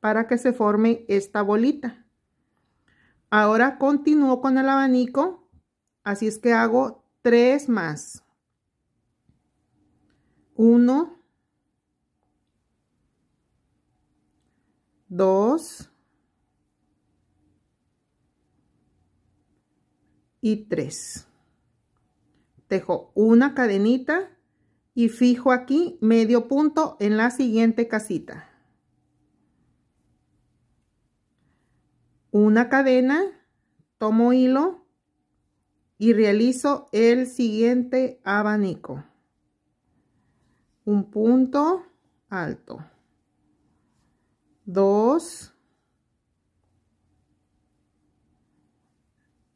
para que se forme esta bolita. Ahora continúo con el abanico, así es que hago tres más. Uno. Dos. y tres. Dejo una cadenita y fijo aquí medio punto en la siguiente casita. una cadena, tomo hilo y realizo el siguiente abanico. Un punto alto. Dos.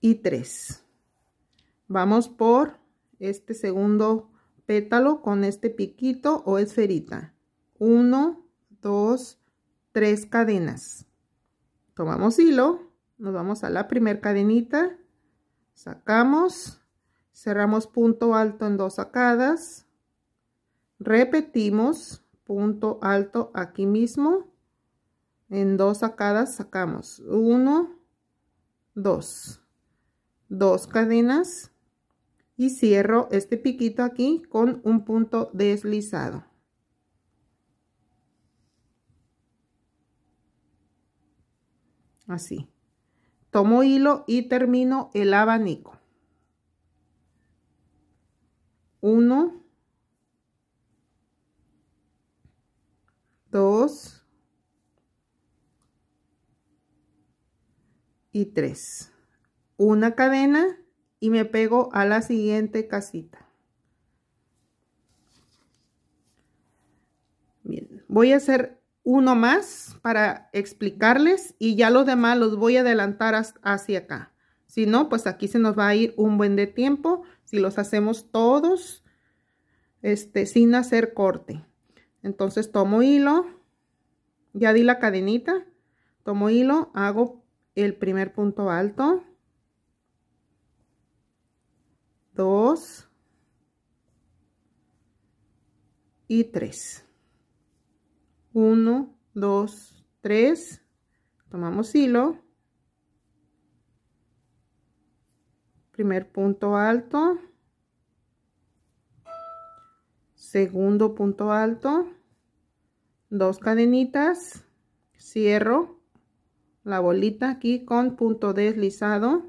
Y tres. Vamos por este segundo pétalo con este piquito o esferita. Uno, dos, tres cadenas tomamos hilo, nos vamos a la primera cadenita, sacamos, cerramos punto alto en dos sacadas, repetimos punto alto aquí mismo, en dos sacadas sacamos uno, dos, dos cadenas y cierro este piquito aquí con un punto deslizado. así. Tomo hilo y termino el abanico. Uno, dos y tres. Una cadena y me pego a la siguiente casita. Bien, voy a hacer uno más para explicarles y ya los demás los voy a adelantar hacia acá. Si no, pues aquí se nos va a ir un buen de tiempo si los hacemos todos este, sin hacer corte. Entonces tomo hilo, ya di la cadenita, tomo hilo, hago el primer punto alto, dos y tres. 1, 2, 3, tomamos hilo, primer punto alto, segundo punto alto, dos cadenitas, cierro la bolita aquí con punto deslizado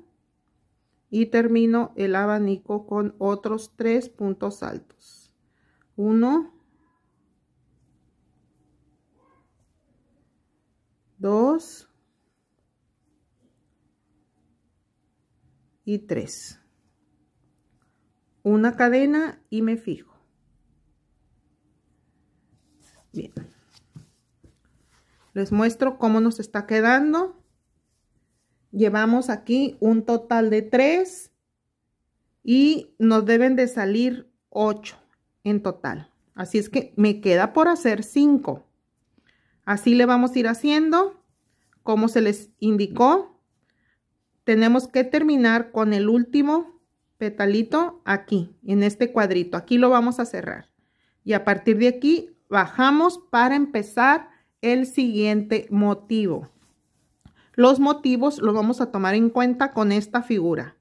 y termino el abanico con otros tres puntos altos. 1, 2 y 3 una cadena y me fijo bien les muestro cómo nos está quedando llevamos aquí un total de 3 y nos deben de salir 8 en total así es que me queda por hacer 5 Así le vamos a ir haciendo, como se les indicó. Tenemos que terminar con el último petalito aquí, en este cuadrito. Aquí lo vamos a cerrar. Y a partir de aquí bajamos para empezar el siguiente motivo. Los motivos los vamos a tomar en cuenta con esta figura.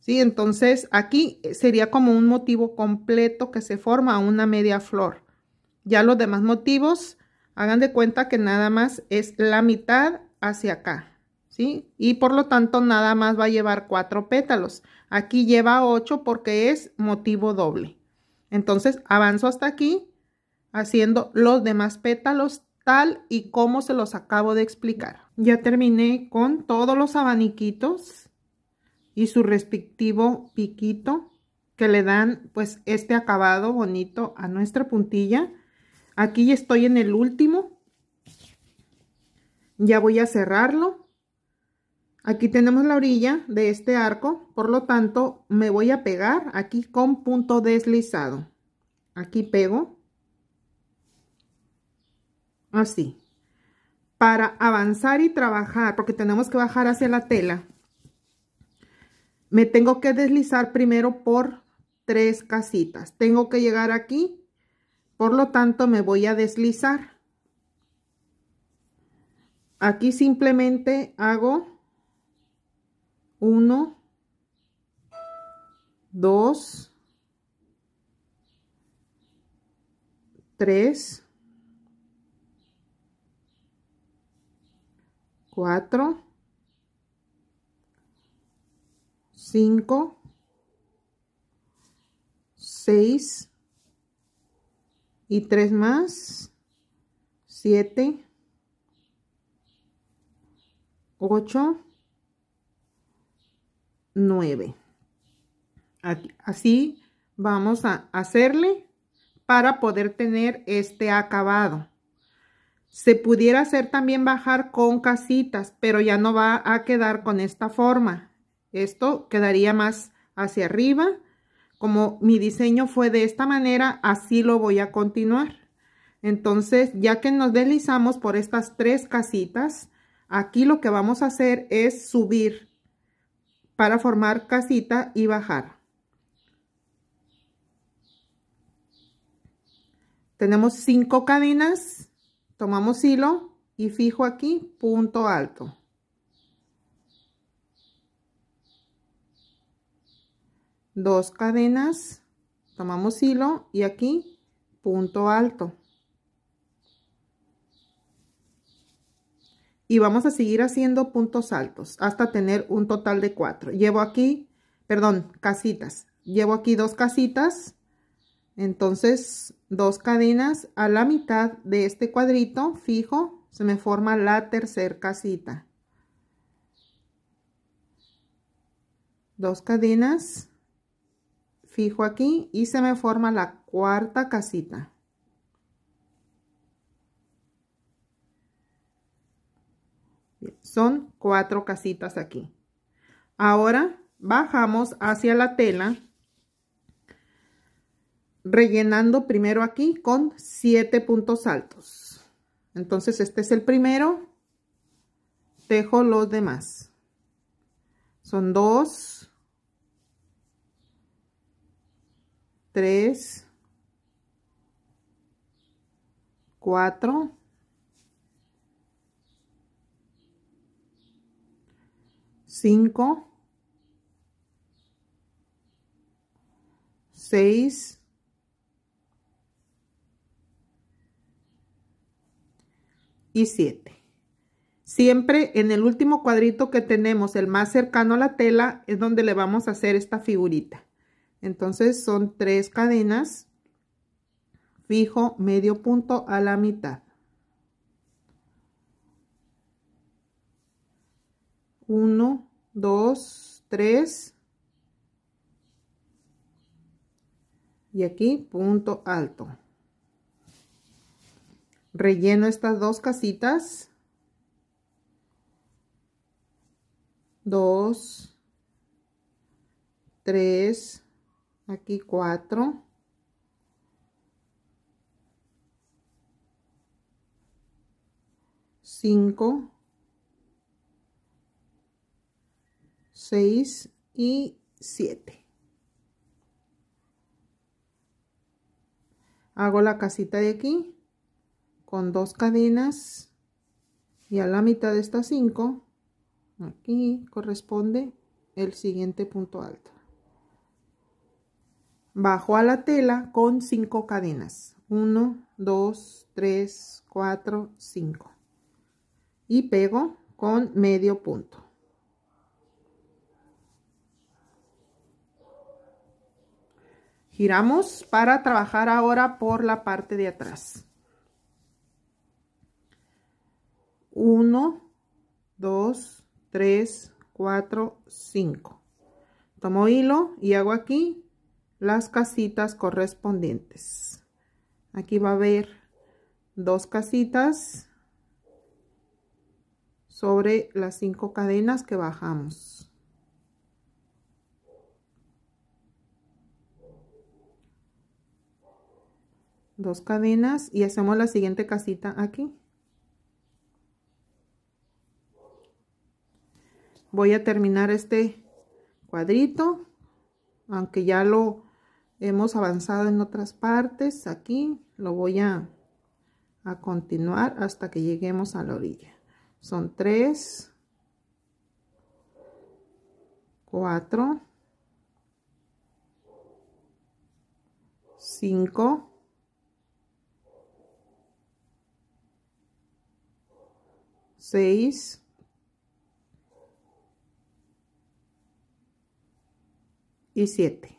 ¿Sí? Entonces aquí sería como un motivo completo que se forma una media flor. Ya los demás motivos Hagan de cuenta que nada más es la mitad hacia acá, ¿sí? Y por lo tanto nada más va a llevar cuatro pétalos. Aquí lleva ocho porque es motivo doble. Entonces avanzo hasta aquí haciendo los demás pétalos tal y como se los acabo de explicar. Ya terminé con todos los abaniquitos y su respectivo piquito que le dan pues este acabado bonito a nuestra puntilla. Aquí estoy en el último. Ya voy a cerrarlo. Aquí tenemos la orilla de este arco, por lo tanto me voy a pegar aquí con punto deslizado. Aquí pego. Así. Para avanzar y trabajar, porque tenemos que bajar hacia la tela, me tengo que deslizar primero por tres casitas. Tengo que llegar aquí por lo tanto, me voy a deslizar. Aquí simplemente hago 1, 2, 3, 4, 5, 6, y tres más, siete, ocho, nueve, Así vamos a hacerle para poder tener este acabado. Se pudiera hacer también bajar con casitas, pero ya no va a quedar con esta forma. Esto quedaría más hacia arriba como mi diseño fue de esta manera, así lo voy a continuar. Entonces, ya que nos deslizamos por estas tres casitas, aquí lo que vamos a hacer es subir para formar casita y bajar. Tenemos cinco cadenas, tomamos hilo y fijo aquí punto alto. dos cadenas tomamos hilo y aquí punto alto y vamos a seguir haciendo puntos altos hasta tener un total de cuatro llevo aquí perdón casitas llevo aquí dos casitas entonces dos cadenas a la mitad de este cuadrito fijo se me forma la tercera casita dos cadenas fijo aquí y se me forma la cuarta casita son cuatro casitas aquí ahora bajamos hacia la tela rellenando primero aquí con siete puntos altos entonces este es el primero tejo los demás son dos 3, 4, 5, 6, y 7. Siempre en el último cuadrito que tenemos, el más cercano a la tela, es donde le vamos a hacer esta figurita. Entonces son tres cadenas, fijo medio punto a la mitad. Uno, dos, tres. Y aquí punto alto. Relleno estas dos casitas. Dos, tres, aquí 4 5 6 y 7 hago la casita de aquí con dos cadenas y a la mitad de estas 5 aquí corresponde el siguiente punto alto Bajo a la tela con 5 cadenas. 1, 2, 3, 4, 5. Y pego con medio punto. Giramos para trabajar ahora por la parte de atrás. 1, 2, 3, 4, 5. Tomo hilo y hago aquí las casitas correspondientes. Aquí va a haber dos casitas sobre las cinco cadenas que bajamos. Dos cadenas y hacemos la siguiente casita aquí. Voy a terminar este cuadrito, aunque ya lo hemos avanzado en otras partes aquí lo voy a, continuar hasta que lleguemos a la orilla son tres, cuatro, cinco, seis y siete.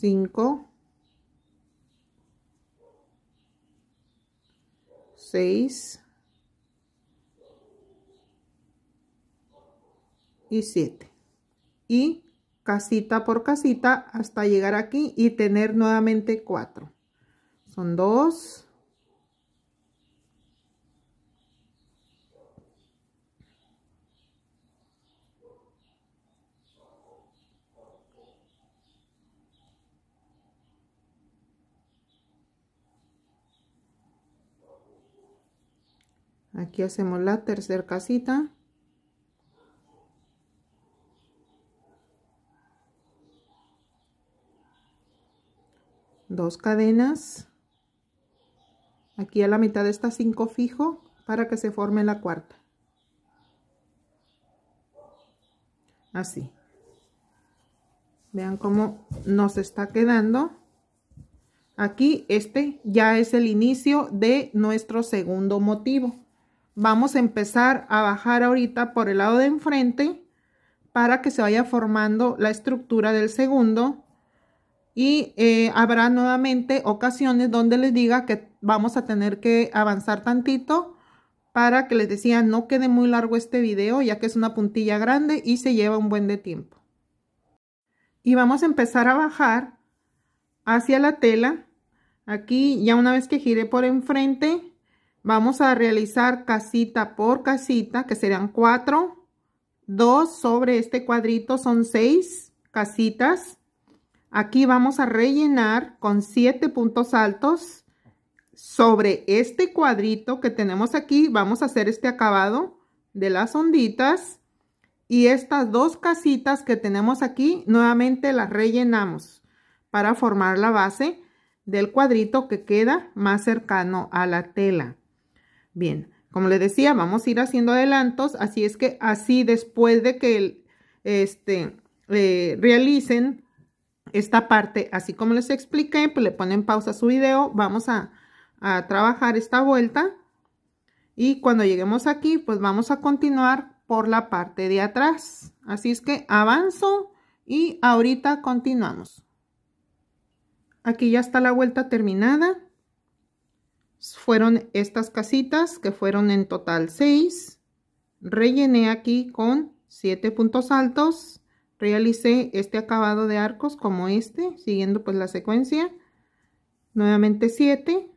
5, 6 y 7. Y casita por casita hasta llegar aquí y tener nuevamente 4. Son 2, aquí hacemos la tercera casita dos cadenas aquí a la mitad de estas cinco fijo para que se forme la cuarta así vean cómo nos está quedando aquí este ya es el inicio de nuestro segundo motivo Vamos a empezar a bajar ahorita por el lado de enfrente para que se vaya formando la estructura del segundo. Y eh, habrá nuevamente ocasiones donde les diga que vamos a tener que avanzar tantito para que les decía no quede muy largo este video ya que es una puntilla grande y se lleva un buen de tiempo. Y vamos a empezar a bajar hacia la tela. Aquí ya una vez que gire por enfrente Vamos a realizar casita por casita, que serán cuatro. Dos sobre este cuadrito son seis casitas. Aquí vamos a rellenar con siete puntos altos. Sobre este cuadrito que tenemos aquí, vamos a hacer este acabado de las onditas. Y estas dos casitas que tenemos aquí, nuevamente las rellenamos para formar la base del cuadrito que queda más cercano a la tela. Bien, como les decía, vamos a ir haciendo adelantos, así es que así después de que este, eh, realicen esta parte, así como les expliqué, pues le ponen pausa a su video, vamos a, a trabajar esta vuelta y cuando lleguemos aquí, pues vamos a continuar por la parte de atrás. Así es que avanzo y ahorita continuamos. Aquí ya está la vuelta terminada fueron estas casitas que fueron en total 6 rellené aquí con siete puntos altos realicé este acabado de arcos como este siguiendo pues la secuencia nuevamente 7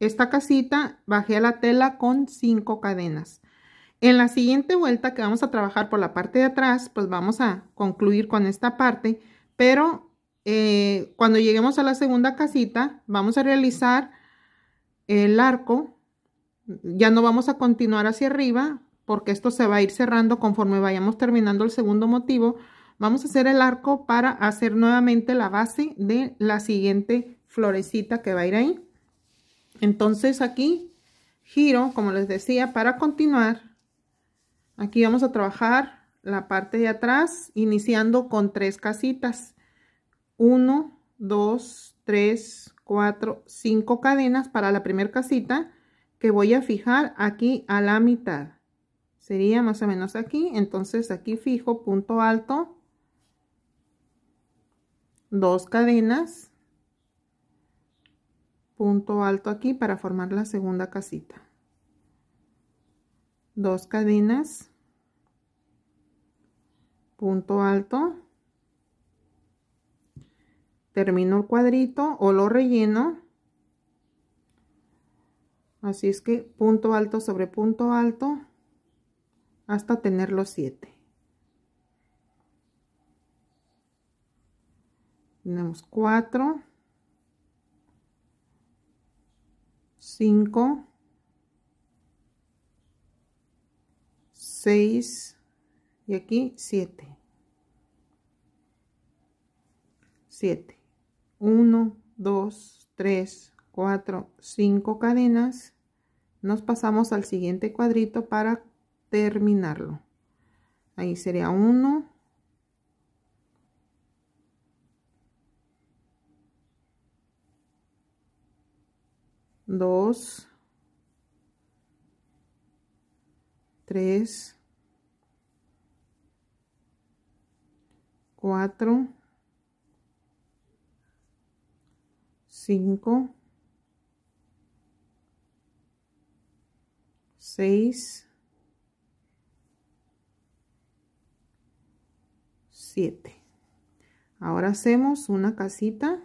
esta casita bajé a la tela con cinco cadenas en la siguiente vuelta que vamos a trabajar por la parte de atrás pues vamos a concluir con esta parte pero eh, cuando lleguemos a la segunda casita vamos a realizar el arco. Ya no vamos a continuar hacia arriba porque esto se va a ir cerrando conforme vayamos terminando el segundo motivo. Vamos a hacer el arco para hacer nuevamente la base de la siguiente florecita que va a ir ahí. Entonces aquí giro, como les decía, para continuar. Aquí vamos a trabajar la parte de atrás, iniciando con tres casitas. uno dos tres 4, 5 cadenas para la primera casita que voy a fijar aquí a la mitad. Sería más o menos aquí, entonces aquí fijo punto alto, dos cadenas, punto alto aquí para formar la segunda casita. Dos cadenas, punto alto, termino el cuadrito o lo relleno así es que punto alto sobre punto alto hasta tener los 7 tenemos 4 5 6 y aquí 7 7 1, 2, 3, 4, 5 cadenas. Nos pasamos al siguiente cuadrito para terminarlo. Ahí sería 1, 2, 3, 4, 5, 6, 7. Ahora hacemos una casita.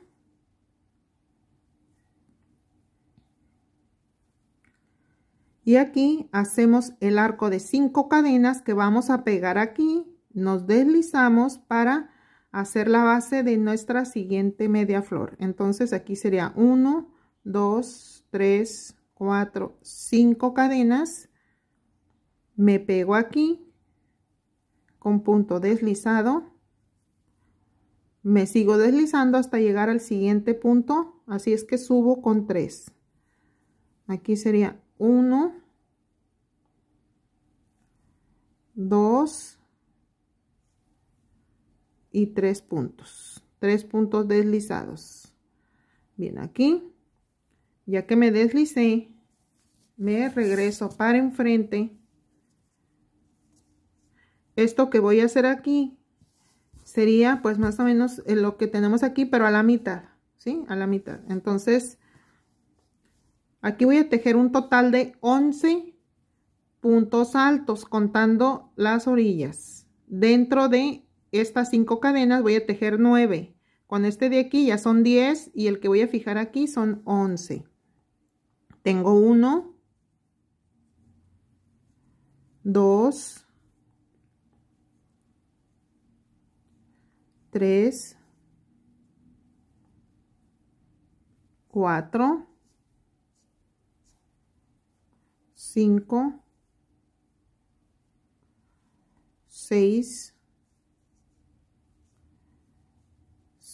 Y aquí hacemos el arco de cinco cadenas que vamos a pegar aquí. Nos deslizamos para hacer la base de nuestra siguiente media flor. Entonces aquí sería 1, 2, 3, 4, 5 cadenas. Me pego aquí con punto deslizado. Me sigo deslizando hasta llegar al siguiente punto. Así es que subo con 3. Aquí sería 1, 2, y tres puntos tres puntos deslizados bien aquí ya que me deslicé me regreso para enfrente esto que voy a hacer aquí sería pues más o menos eh, lo que tenemos aquí pero a la mitad ¿sí? a la mitad entonces aquí voy a tejer un total de 11 puntos altos contando las orillas dentro de estas cinco cadenas voy a tejer 9. Con este de aquí ya son 10 y el que voy a fijar aquí son 11. Tengo 1, 2, 3, 4, 5, 6,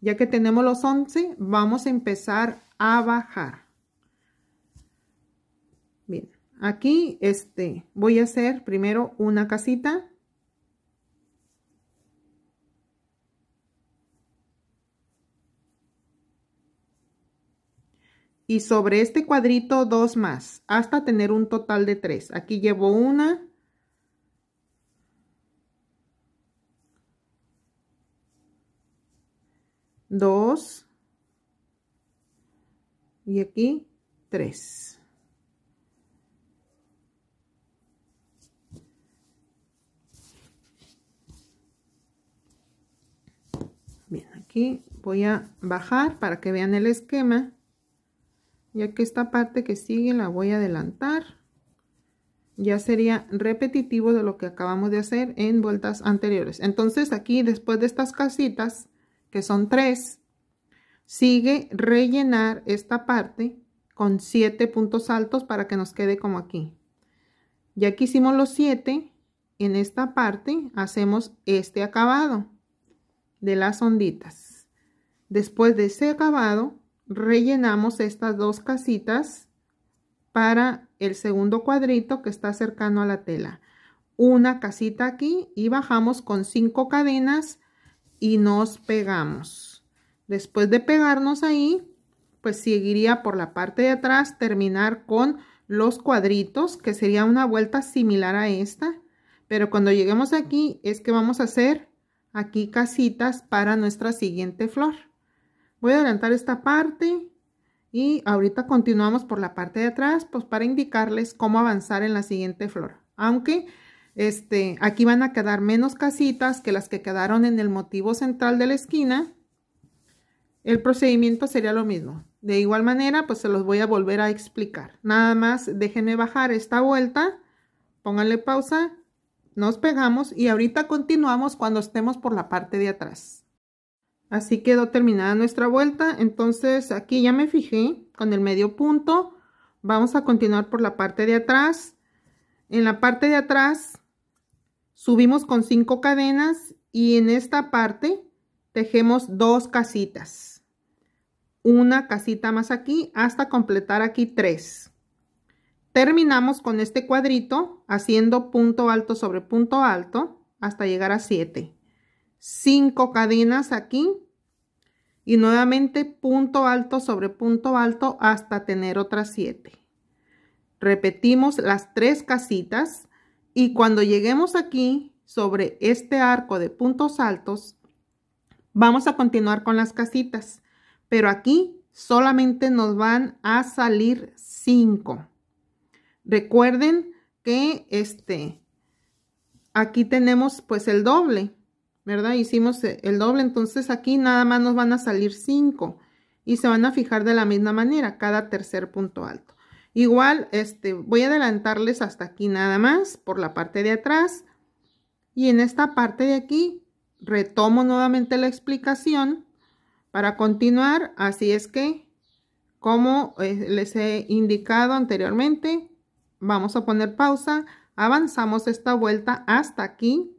Ya que tenemos los 11, vamos a empezar a bajar. Bien, aquí este, voy a hacer primero una casita. y sobre este cuadrito dos más hasta tener un total de tres aquí llevo una 2 y aquí 3 bien aquí voy a bajar para que vean el esquema ya que esta parte que sigue la voy a adelantar ya sería repetitivo de lo que acabamos de hacer en vueltas anteriores entonces aquí después de estas casitas que son tres, sigue rellenar esta parte con siete puntos altos para que nos quede como aquí. Ya que hicimos los siete, en esta parte hacemos este acabado de las onditas. Después de ese acabado, rellenamos estas dos casitas para el segundo cuadrito que está cercano a la tela. Una casita aquí y bajamos con cinco cadenas y nos pegamos. Después de pegarnos ahí, pues seguiría por la parte de atrás, terminar con los cuadritos, que sería una vuelta similar a esta. Pero cuando lleguemos aquí es que vamos a hacer aquí casitas para nuestra siguiente flor. Voy a adelantar esta parte y ahorita continuamos por la parte de atrás, pues para indicarles cómo avanzar en la siguiente flor. Aunque este, aquí van a quedar menos casitas que las que quedaron en el motivo central de la esquina. El procedimiento sería lo mismo. De igual manera, pues se los voy a volver a explicar. Nada más déjenme bajar esta vuelta, pónganle pausa, nos pegamos y ahorita continuamos cuando estemos por la parte de atrás. Así quedó terminada nuestra vuelta. Entonces aquí ya me fijé con el medio punto. Vamos a continuar por la parte de atrás. En la parte de atrás subimos con cinco cadenas y en esta parte tejemos dos casitas una casita más aquí hasta completar aquí tres terminamos con este cuadrito haciendo punto alto sobre punto alto hasta llegar a 7 5 cadenas aquí y nuevamente punto alto sobre punto alto hasta tener otras 7 repetimos las tres casitas y cuando lleguemos aquí, sobre este arco de puntos altos, vamos a continuar con las casitas. Pero aquí solamente nos van a salir 5. Recuerden que este, aquí tenemos pues el doble, ¿verdad? Hicimos el doble, entonces aquí nada más nos van a salir 5 y se van a fijar de la misma manera cada tercer punto alto. Igual, este, voy a adelantarles hasta aquí nada más por la parte de atrás. Y en esta parte de aquí retomo nuevamente la explicación para continuar. Así es que, como eh, les he indicado anteriormente, vamos a poner pausa. Avanzamos esta vuelta hasta aquí.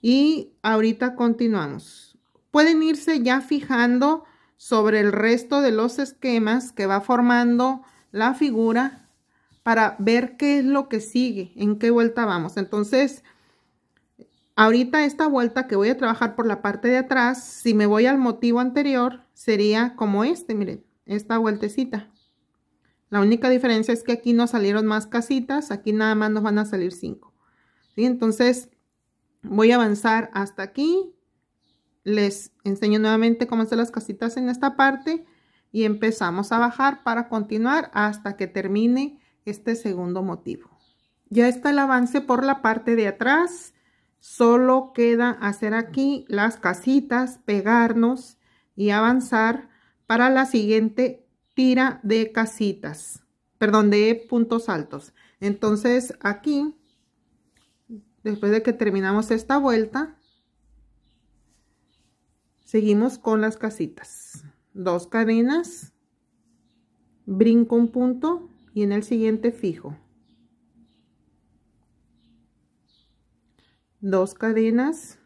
Y ahorita continuamos. Pueden irse ya fijando sobre el resto de los esquemas que va formando la figura para ver qué es lo que sigue, en qué vuelta vamos. Entonces, ahorita esta vuelta que voy a trabajar por la parte de atrás, si me voy al motivo anterior, sería como este, miren, esta vueltecita. La única diferencia es que aquí no salieron más casitas, aquí nada más nos van a salir cinco. y Entonces, voy a avanzar hasta aquí les enseño nuevamente cómo hacer las casitas en esta parte y empezamos a bajar para continuar hasta que termine este segundo motivo. Ya está el avance por la parte de atrás, solo queda hacer aquí las casitas, pegarnos y avanzar para la siguiente tira de casitas, perdón, de puntos altos. Entonces aquí, después de que terminamos esta vuelta, Seguimos con las casitas. Dos cadenas, brinco un punto y en el siguiente fijo. Dos cadenas,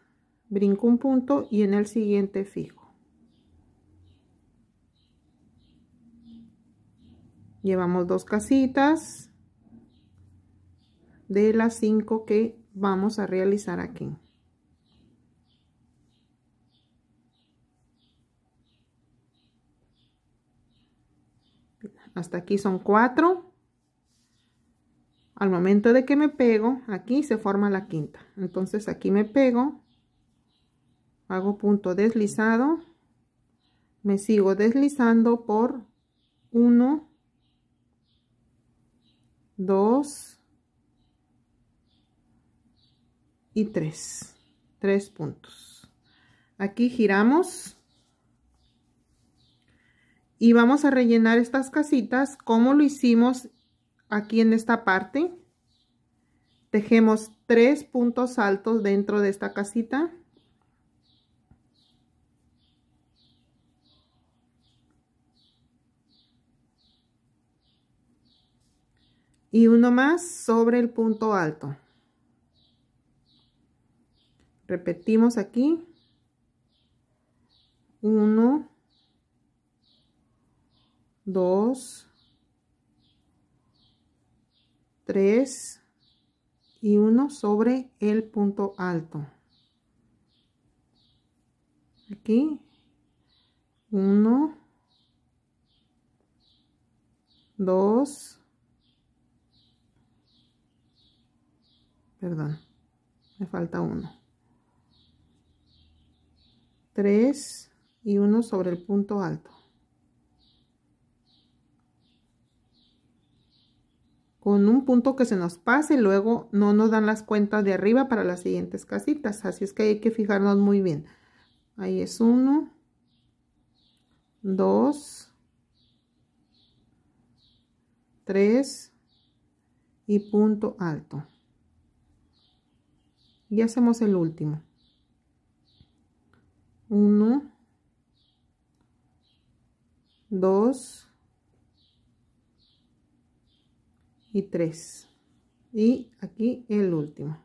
brinco un punto y en el siguiente fijo. Llevamos dos casitas de las cinco que vamos a realizar aquí. hasta aquí son cuatro. al momento de que me pego aquí se forma la quinta entonces aquí me pego hago punto deslizado me sigo deslizando por 1 2 y tres, tres puntos aquí giramos y vamos a rellenar estas casitas como lo hicimos aquí en esta parte tejemos tres puntos altos dentro de esta casita y uno más sobre el punto alto repetimos aquí uno 2, 3 y 1 sobre el punto alto. Aquí 1, 2, perdón, me falta 1. 3 y 1 sobre el punto alto. con un punto que se nos pase, luego no nos dan las cuentas de arriba para las siguientes casitas, así es que hay que fijarnos muy bien. Ahí es uno. 2, 3 y punto alto. Y hacemos el último. 1, 2, y tres. y aquí el último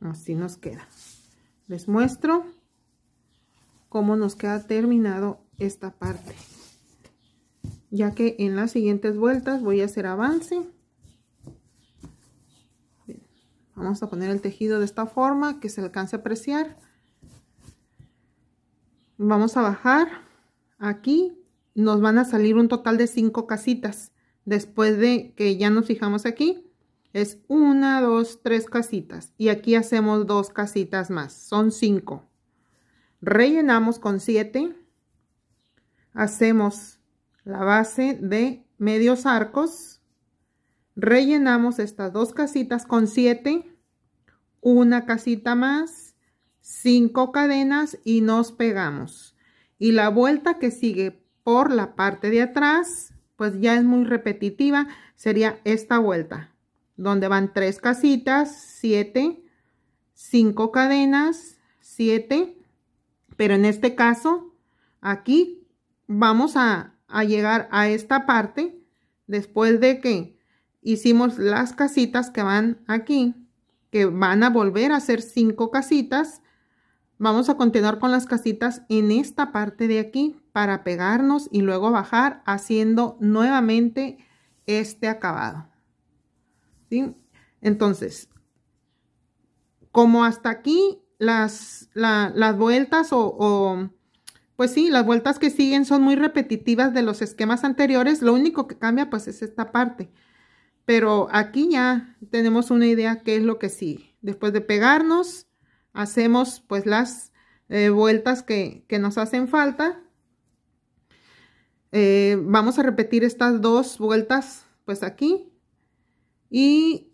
así nos queda les muestro cómo nos queda terminado esta parte ya que en las siguientes vueltas voy a hacer avance vamos a poner el tejido de esta forma que se alcance a apreciar vamos a bajar Aquí nos van a salir un total de cinco casitas. Después de que ya nos fijamos aquí, es una, dos, tres casitas. Y aquí hacemos dos casitas más, son cinco Rellenamos con 7. Hacemos la base de medios arcos. Rellenamos estas dos casitas con 7. Una casita más, cinco cadenas y nos pegamos y la vuelta que sigue por la parte de atrás pues ya es muy repetitiva sería esta vuelta donde van tres casitas siete cinco cadenas siete pero en este caso aquí vamos a, a llegar a esta parte después de que hicimos las casitas que van aquí que van a volver a ser cinco casitas Vamos a continuar con las casitas en esta parte de aquí para pegarnos y luego bajar haciendo nuevamente este acabado. Entonces, como hasta aquí las, las vueltas o, o, pues sí, las vueltas que siguen son muy repetitivas de los esquemas anteriores. Lo único que cambia pues es esta parte. Pero aquí ya tenemos una idea qué es lo que sigue. Después de pegarnos, hacemos pues las eh, vueltas que, nos hacen falta. Eh, vamos a repetir estas dos vueltas pues aquí y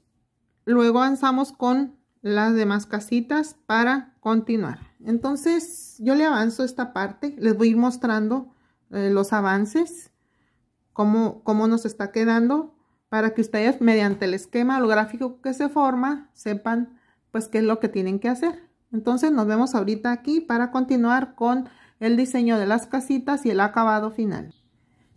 luego avanzamos con las demás casitas para continuar. Entonces yo le avanzo esta parte, les voy mostrando eh, los avances, cómo, cómo nos está quedando, para que ustedes mediante el esquema el gráfico que se forma sepan pues qué es lo que tienen que hacer. Entonces nos vemos ahorita aquí para continuar con el diseño de las casitas y el acabado final.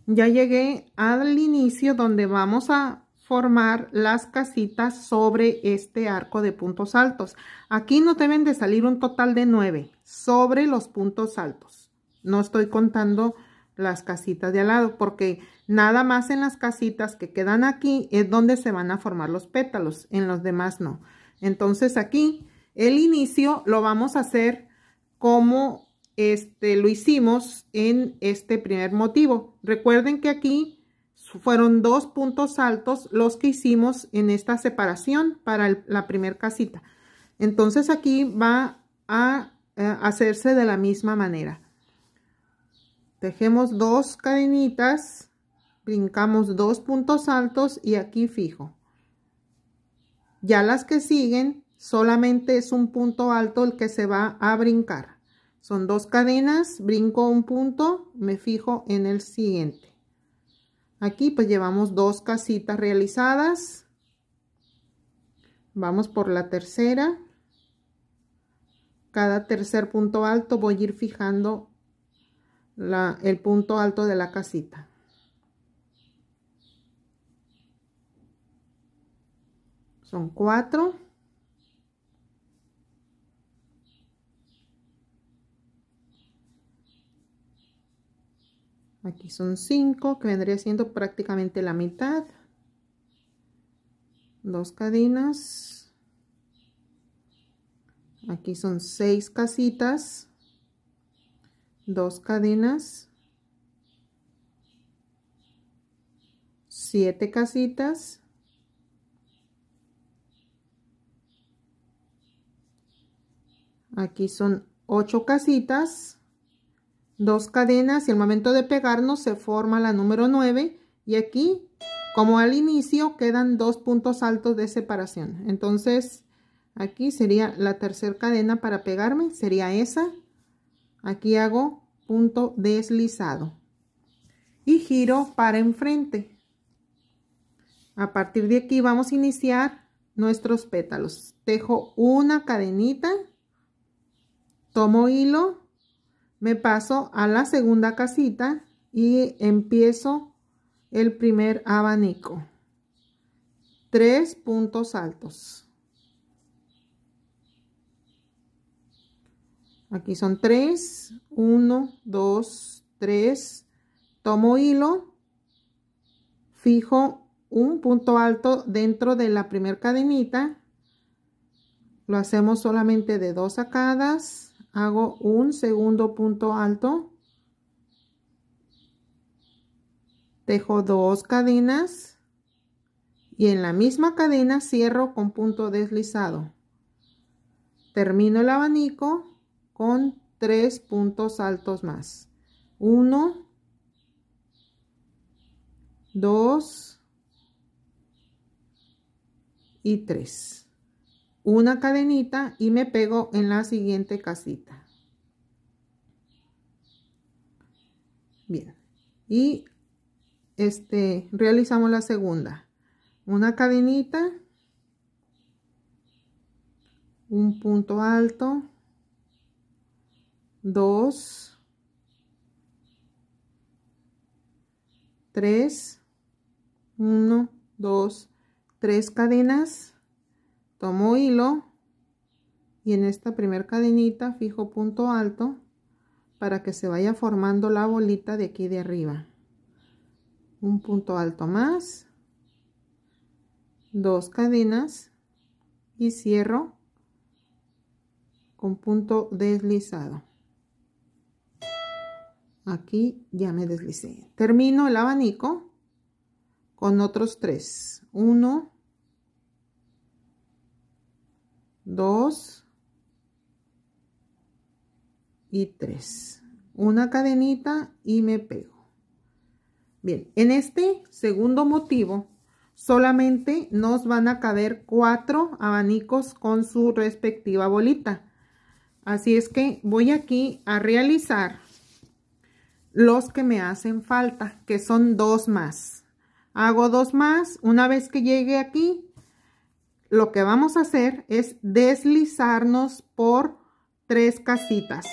Ya llegué al inicio donde vamos a formar las casitas sobre este arco de puntos altos. Aquí no deben de salir un total de 9 sobre los puntos altos. No estoy contando las casitas de al lado porque nada más en las casitas que quedan aquí es donde se van a formar los pétalos, en los demás no. Entonces aquí el inicio lo vamos a hacer como este, lo hicimos en este primer motivo. Recuerden que aquí fueron dos puntos altos los que hicimos en esta separación para la primer casita. Entonces aquí va a, a eh, hacerse de la misma manera. Tejemos dos cadenitas, brincamos dos puntos altos y aquí fijo. Ya las que siguen Solamente es un punto alto el que se va a brincar. Son dos cadenas, brinco un punto, me fijo en el siguiente. Aquí pues llevamos dos casitas realizadas. Vamos por la tercera. Cada tercer punto alto voy a ir fijando el punto alto de la casita. Son cuatro. aquí son cinco, que vendría siendo prácticamente la mitad dos cadenas aquí son seis casitas dos cadenas Siete casitas Aquí son ocho casitas dos cadenas y al momento de pegarnos se forma la número 9 y aquí como al inicio quedan dos puntos altos de separación entonces aquí sería la tercera cadena para pegarme sería esa aquí hago punto deslizado y giro para enfrente a partir de aquí vamos a iniciar nuestros pétalos tejo una cadenita tomo hilo me paso a la segunda casita y empiezo el primer abanico. Tres puntos altos. Aquí son tres, uno, dos, tres. Tomo hilo, fijo un punto alto dentro de la primera cadenita. Lo hacemos solamente de dos sacadas hago un segundo punto alto dejo dos cadenas y en la misma cadena cierro con punto deslizado termino el abanico con tres puntos altos más uno, dos y tres una cadenita y me pego en la siguiente casita. Bien, y este, realizamos la segunda. Una cadenita, un punto alto, dos, tres, uno, dos, tres cadenas, tomo hilo y en esta primer cadenita fijo punto alto para que se vaya formando la bolita de aquí de arriba un punto alto más dos cadenas y cierro con punto deslizado aquí ya me deslicé termino el abanico con otros tres uno 2 y 3 una cadenita y me pego bien en este segundo motivo solamente nos van a caber cuatro abanicos con su respectiva bolita así es que voy aquí a realizar los que me hacen falta que son dos más hago dos más una vez que llegue aquí lo que vamos a hacer es deslizarnos por tres casitas.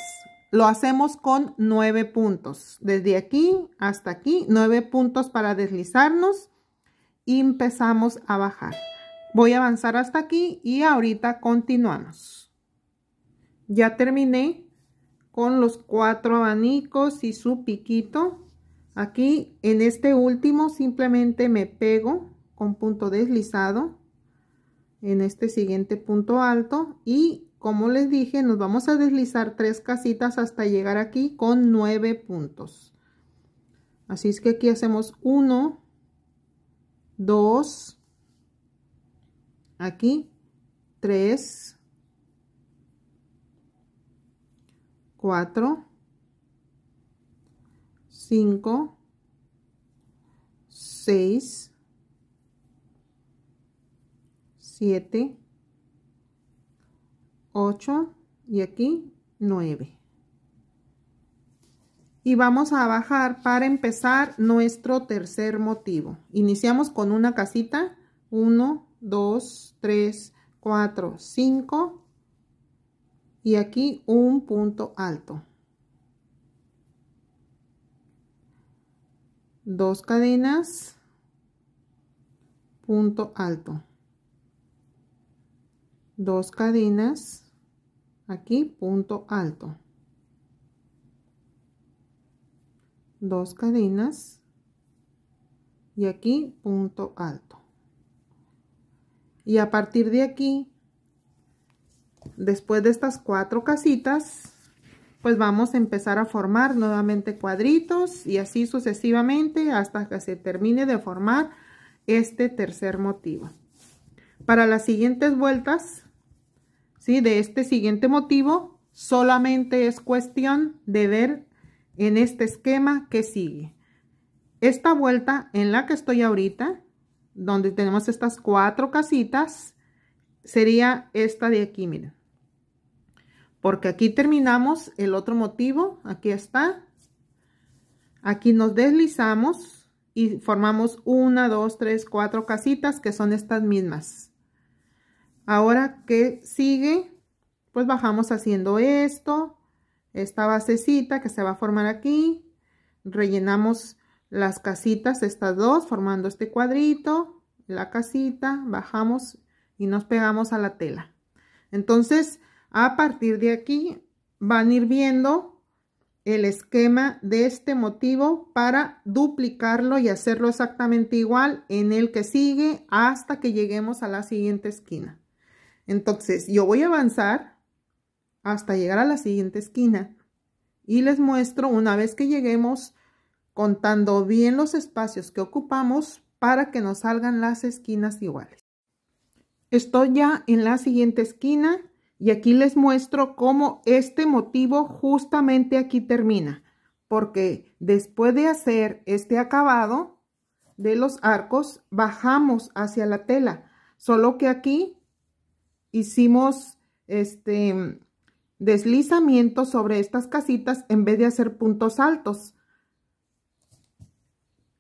Lo hacemos con nueve puntos. Desde aquí hasta aquí, nueve puntos para deslizarnos y empezamos a bajar. Voy a avanzar hasta aquí y ahorita continuamos. Ya terminé con los cuatro abanicos y su piquito. Aquí en este último simplemente me pego con punto deslizado en este siguiente punto alto y como les dije nos vamos a deslizar tres casitas hasta llegar aquí con nueve puntos así es que aquí hacemos 1 2 aquí 3 4 5 6 7, 8 y aquí 9. Y vamos a bajar para empezar nuestro tercer motivo. Iniciamos con una casita. 1, 2, 3, 4, 5. Y aquí un punto alto. Dos cadenas. Punto alto dos cadenas aquí punto alto dos cadenas y aquí punto alto y a partir de aquí después de estas cuatro casitas pues vamos a empezar a formar nuevamente cuadritos y así sucesivamente hasta que se termine de formar este tercer motivo para las siguientes vueltas ¿sí? De este siguiente motivo, solamente es cuestión de ver en este esquema que sigue. Esta vuelta en la que estoy ahorita, donde tenemos estas cuatro casitas, sería esta de aquí, miren. Porque aquí terminamos el otro motivo, aquí está. Aquí nos deslizamos y formamos una, dos, tres, cuatro casitas que son estas mismas. Ahora que sigue, pues bajamos haciendo esto, esta basecita que se va a formar aquí, rellenamos las casitas, estas dos, formando este cuadrito, la casita, bajamos y nos pegamos a la tela. Entonces, a partir de aquí van a ir viendo el esquema de este motivo para duplicarlo y hacerlo exactamente igual en el que sigue hasta que lleguemos a la siguiente esquina. Entonces, yo voy a avanzar hasta llegar a la siguiente esquina. Y les muestro una vez que lleguemos contando bien los espacios que ocupamos para que nos salgan las esquinas iguales. Estoy ya en la siguiente esquina y aquí les muestro cómo este motivo justamente aquí termina. Porque después de hacer este acabado de los arcos, bajamos hacia la tela. Solo que aquí hicimos este deslizamiento sobre estas casitas en vez de hacer puntos altos.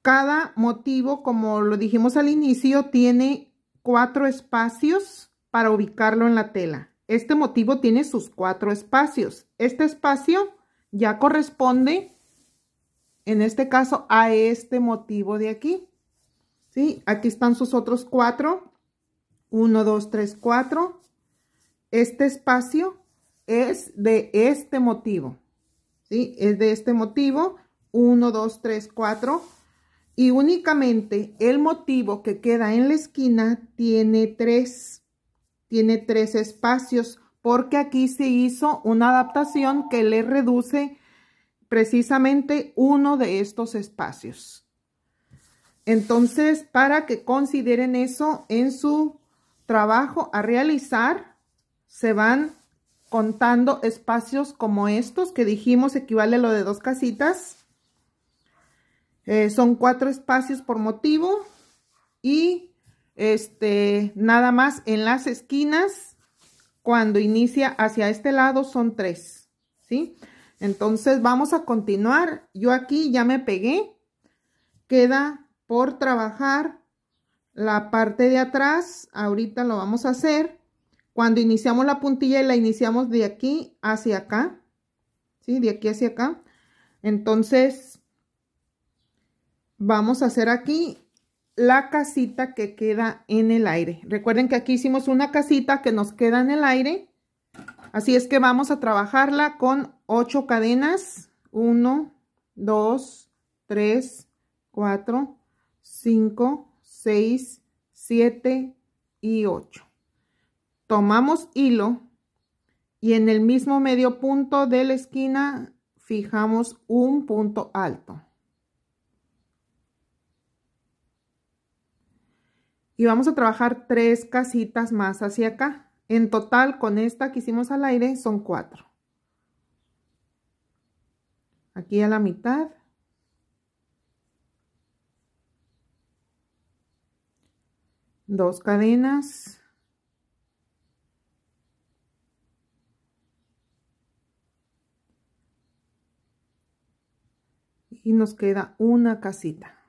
Cada motivo, como lo dijimos al inicio, tiene cuatro espacios para ubicarlo en la tela. Este motivo tiene sus cuatro espacios. Este espacio ya corresponde, en este caso, a este motivo de aquí. ¿Sí? Aquí están sus otros cuatro. Uno, dos, tres, cuatro. Este espacio es de este motivo, ¿sí? Es de este motivo, 1, 2, 3, 4, y únicamente el motivo que queda en la esquina tiene tres, tiene tres espacios, porque aquí se hizo una adaptación que le reduce precisamente uno de estos espacios. Entonces, para que consideren eso en su trabajo a realizar, se van contando espacios como estos que dijimos equivale a lo de dos casitas. Eh, son cuatro espacios por motivo y este nada más en las esquinas cuando inicia hacia este lado son tres, ¿sí? Entonces vamos a continuar. Yo aquí ya me pegué. Queda por trabajar la parte de atrás. Ahorita lo vamos a hacer cuando iniciamos la puntilla y la iniciamos de aquí hacia acá, ¿sí? De aquí hacia acá. Entonces, vamos a hacer aquí la casita que queda en el aire. Recuerden que aquí hicimos una casita que nos queda en el aire. Así es que vamos a trabajarla con 8 cadenas. 1, 2, 3, 4, 5, 6, 7 y 8 tomamos hilo y en el mismo medio punto de la esquina fijamos un punto alto. Y vamos a trabajar tres casitas más hacia acá. En total, con esta que hicimos al aire, son cuatro. Aquí a la mitad. Dos cadenas. y nos queda una casita.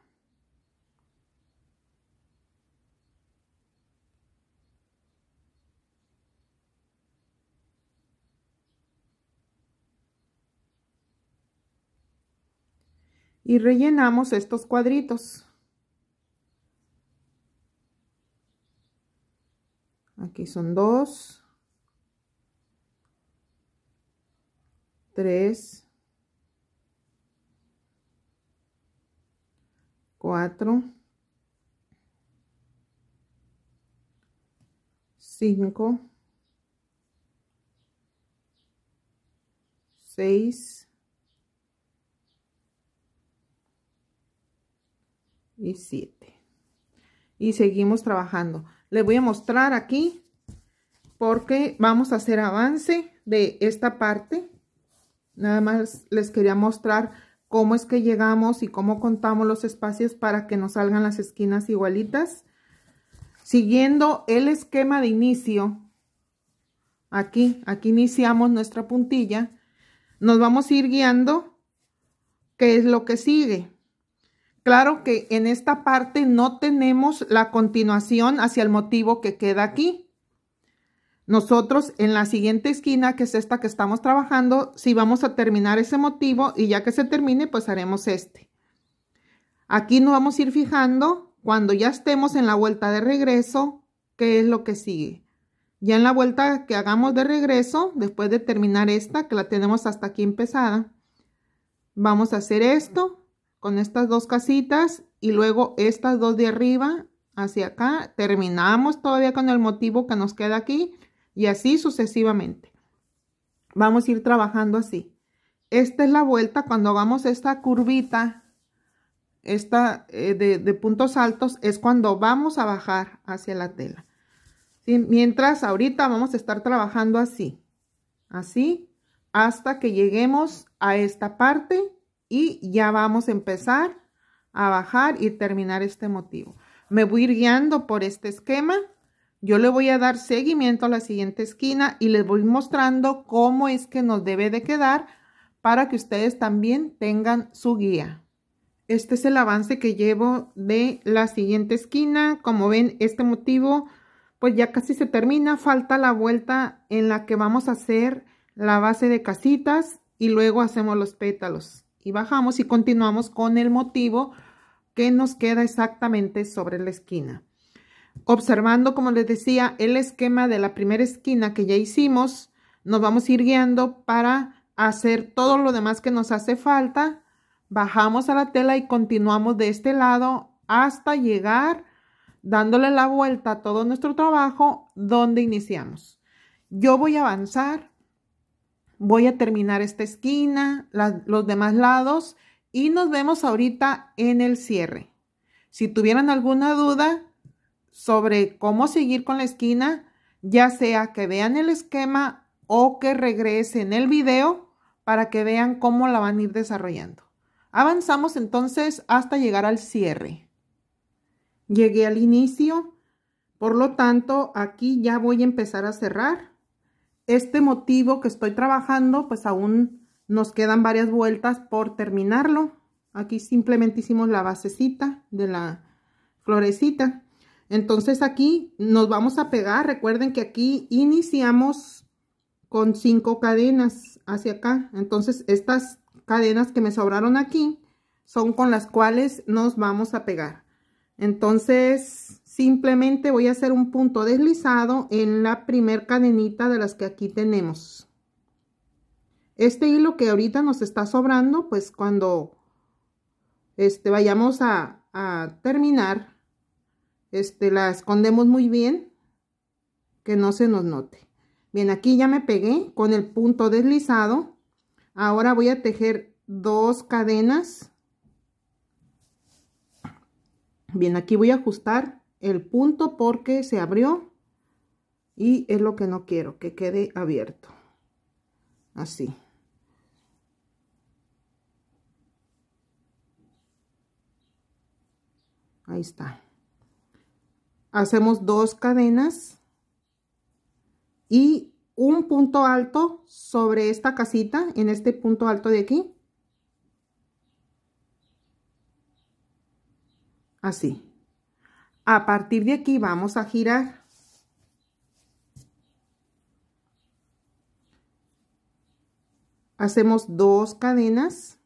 Y rellenamos estos cuadritos. Aquí son dos. Tres. 4, 5, 6 y 7. Y seguimos trabajando. Les voy a mostrar aquí porque vamos a hacer avance de esta parte. Nada más les quería mostrar cómo es que llegamos y cómo contamos los espacios para que nos salgan las esquinas igualitas. Siguiendo el esquema de inicio, aquí, aquí iniciamos nuestra puntilla, nos vamos a ir guiando qué es lo que sigue. Claro que en esta parte no tenemos la continuación hacia el motivo que queda aquí. Nosotros en la siguiente esquina, que es esta que estamos trabajando, si vamos a terminar ese motivo y ya que se termine, pues haremos este. Aquí nos vamos a ir fijando cuando ya estemos en la vuelta de regreso, qué es lo que sigue. Ya en la vuelta que hagamos de regreso, después de terminar esta, que la tenemos hasta aquí empezada, vamos a hacer esto con estas dos casitas y luego estas dos de arriba hacia acá. Terminamos todavía con el motivo que nos queda aquí y así sucesivamente. Vamos a ir trabajando así. Esta es la vuelta cuando vamos esta curvita, esta eh, de, puntos altos, es cuando vamos a bajar hacia la tela. Mientras ahorita vamos a estar trabajando así, así, hasta que lleguemos a esta parte y ya vamos a empezar a bajar y terminar este motivo. Me voy ir guiando por este esquema yo le voy a dar seguimiento a la siguiente esquina y les voy mostrando cómo es que nos debe de quedar para que ustedes también tengan su guía. Este es el avance que llevo de la siguiente esquina. Como ven, este motivo pues ya casi se termina. Falta la vuelta en la que vamos a hacer la base de casitas y luego hacemos los pétalos. Y bajamos y continuamos con el motivo que nos queda exactamente sobre la esquina. Observando, como les decía, el esquema de la primera esquina que ya hicimos, nos vamos a ir guiando para hacer todo lo demás que nos hace falta. Bajamos a la tela y continuamos de este lado hasta llegar dándole la vuelta a todo nuestro trabajo donde iniciamos. Yo voy a avanzar, voy a terminar esta esquina, los demás lados y nos vemos ahorita en el cierre. Si tuvieran alguna duda, sobre cómo seguir con la esquina, ya sea que vean el esquema o que regresen el video para que vean cómo la van a ir desarrollando. Avanzamos entonces hasta llegar al cierre. Llegué al inicio, por lo tanto aquí ya voy a empezar a cerrar. Este motivo que estoy trabajando, pues aún nos quedan varias vueltas por terminarlo. Aquí simplemente hicimos la basecita de la florecita. Entonces aquí nos vamos a pegar. Recuerden que aquí iniciamos con cinco cadenas hacia acá. Entonces estas cadenas que me sobraron aquí son con las cuales nos vamos a pegar. Entonces simplemente voy a hacer un punto deslizado en la primer cadenita de las que aquí tenemos. Este hilo que ahorita nos está sobrando, pues cuando este, vayamos a, a terminar este, la escondemos muy bien, que no se nos note. Bien, aquí ya me pegué con el punto deslizado. Ahora voy a tejer dos cadenas. Bien, aquí voy a ajustar el punto porque se abrió y es lo que no quiero, que quede abierto. Así. Ahí está hacemos dos cadenas y un punto alto sobre esta casita, en este punto alto de aquí. Así. A partir de aquí vamos a girar. Hacemos dos cadenas.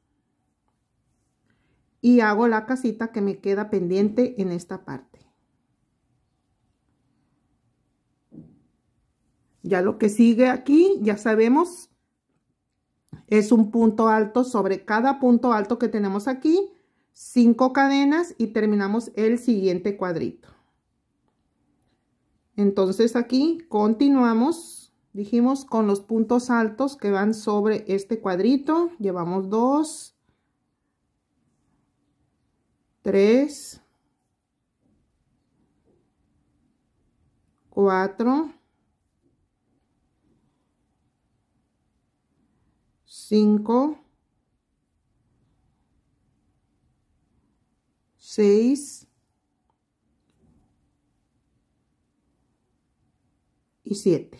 Y hago la casita que me queda pendiente en esta parte. Ya lo que sigue aquí, ya sabemos, es un punto alto sobre cada punto alto que tenemos aquí, cinco cadenas y terminamos el siguiente cuadrito. Entonces aquí continuamos, dijimos con los puntos altos que van sobre este cuadrito, llevamos dos, tres, cuatro, 5, 6 y 7.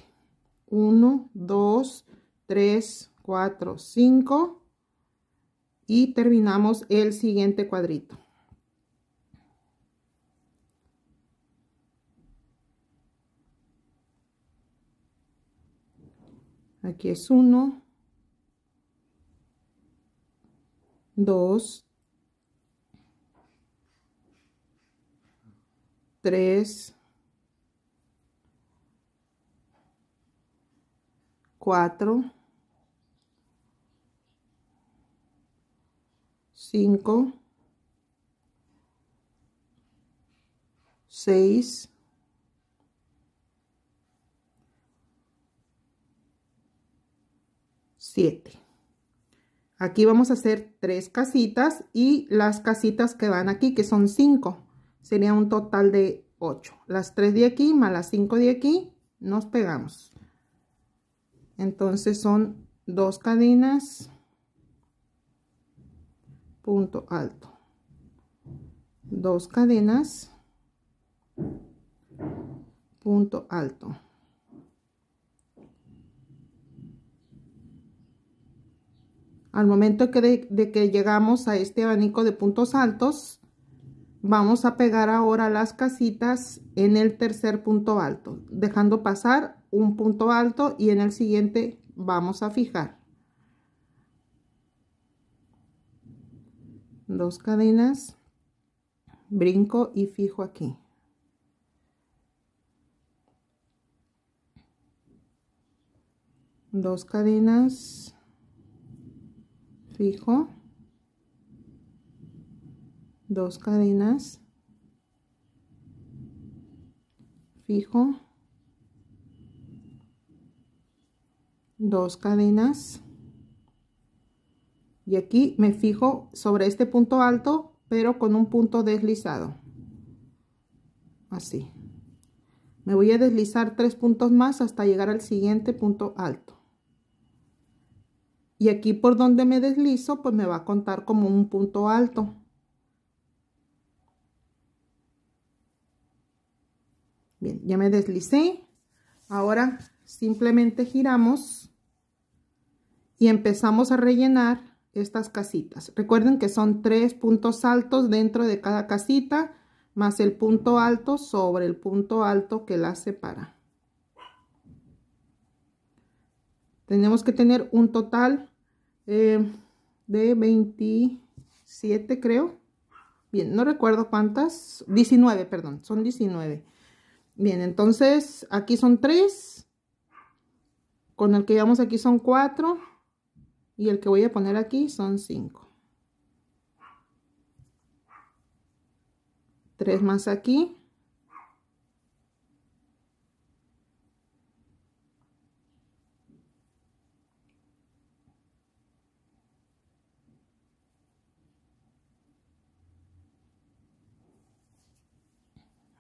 1, 2, 3, 4, 5 y terminamos el siguiente cuadrito. Aquí es 1, 2, 3, 4, 5, 6, 7. Aquí vamos a hacer tres casitas y las casitas que van aquí, que son cinco, sería un total de ocho. Las tres de aquí más las cinco de aquí, nos pegamos. Entonces son dos cadenas, punto alto, dos cadenas, punto alto. al momento que de, de que llegamos a este abanico de puntos altos, vamos a pegar ahora las casitas en el tercer punto alto, dejando pasar un punto alto y en el siguiente vamos a fijar. Dos cadenas, brinco y fijo aquí. Dos cadenas, fijo dos cadenas fijo dos cadenas y aquí me fijo sobre este punto alto pero con un punto deslizado así me voy a deslizar tres puntos más hasta llegar al siguiente punto alto y aquí por donde me deslizo, pues me va a contar como un punto alto. Bien, ya me deslicé. Ahora simplemente giramos y empezamos a rellenar estas casitas. Recuerden que son tres puntos altos dentro de cada casita, más el punto alto sobre el punto alto que la separa. Tenemos que tener un total eh, de 27 creo. Bien, no recuerdo cuántas. 19, perdón, son 19. Bien, entonces aquí son 3. Con el que llevamos aquí son 4. Y el que voy a poner aquí son 5. 3 más aquí.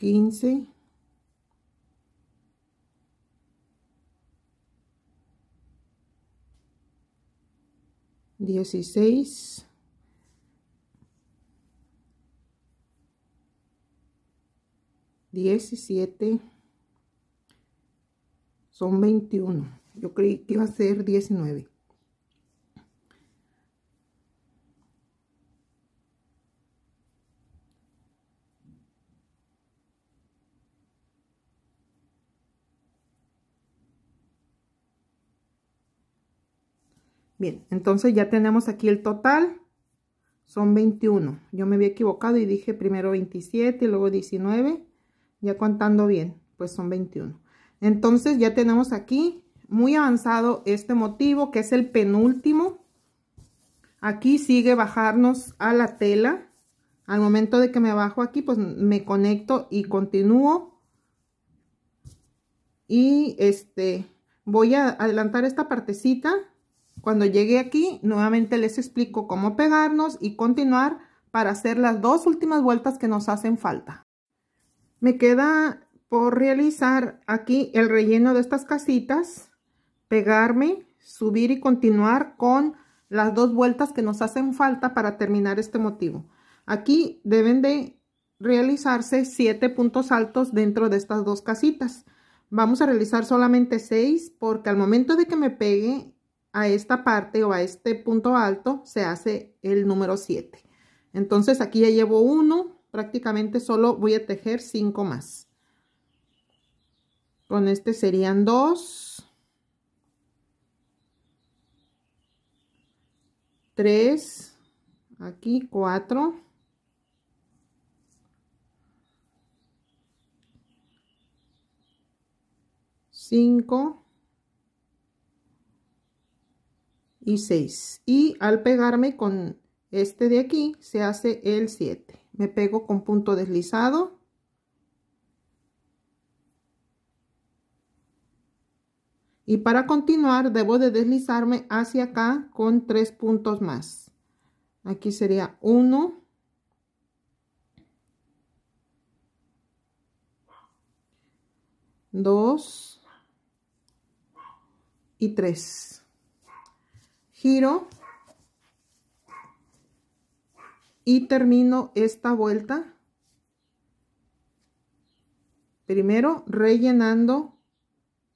15 16 17 son 21 yo creí que iba a ser 19 Bien, entonces ya tenemos aquí el total. Son 21. Yo me había equivocado y dije primero 27 y luego 19. Ya contando bien, pues son 21. Entonces ya tenemos aquí muy avanzado este motivo que es el penúltimo. Aquí sigue bajarnos a la tela. Al momento de que me bajo aquí, pues me conecto y continúo. Y este, voy a adelantar esta partecita cuando llegué aquí, nuevamente les explico cómo pegarnos y continuar para hacer las dos últimas vueltas que nos hacen falta. Me queda por realizar aquí el relleno de estas casitas, pegarme, subir y continuar con las dos vueltas que nos hacen falta para terminar este motivo. Aquí deben de realizarse siete puntos altos dentro de estas dos casitas. Vamos a realizar solamente seis porque al momento de que me pegue a esta parte o a este punto alto se hace el número 7. Entonces aquí ya llevo 1, prácticamente solo voy a tejer 5 más. Con este serían 2, 3, aquí 4, 5, y 6 y al pegarme con este de aquí se hace el 7 me pego con punto deslizado y para continuar debo de deslizarme hacia acá con tres puntos más aquí sería 1 2 y 3 giro y termino esta vuelta primero rellenando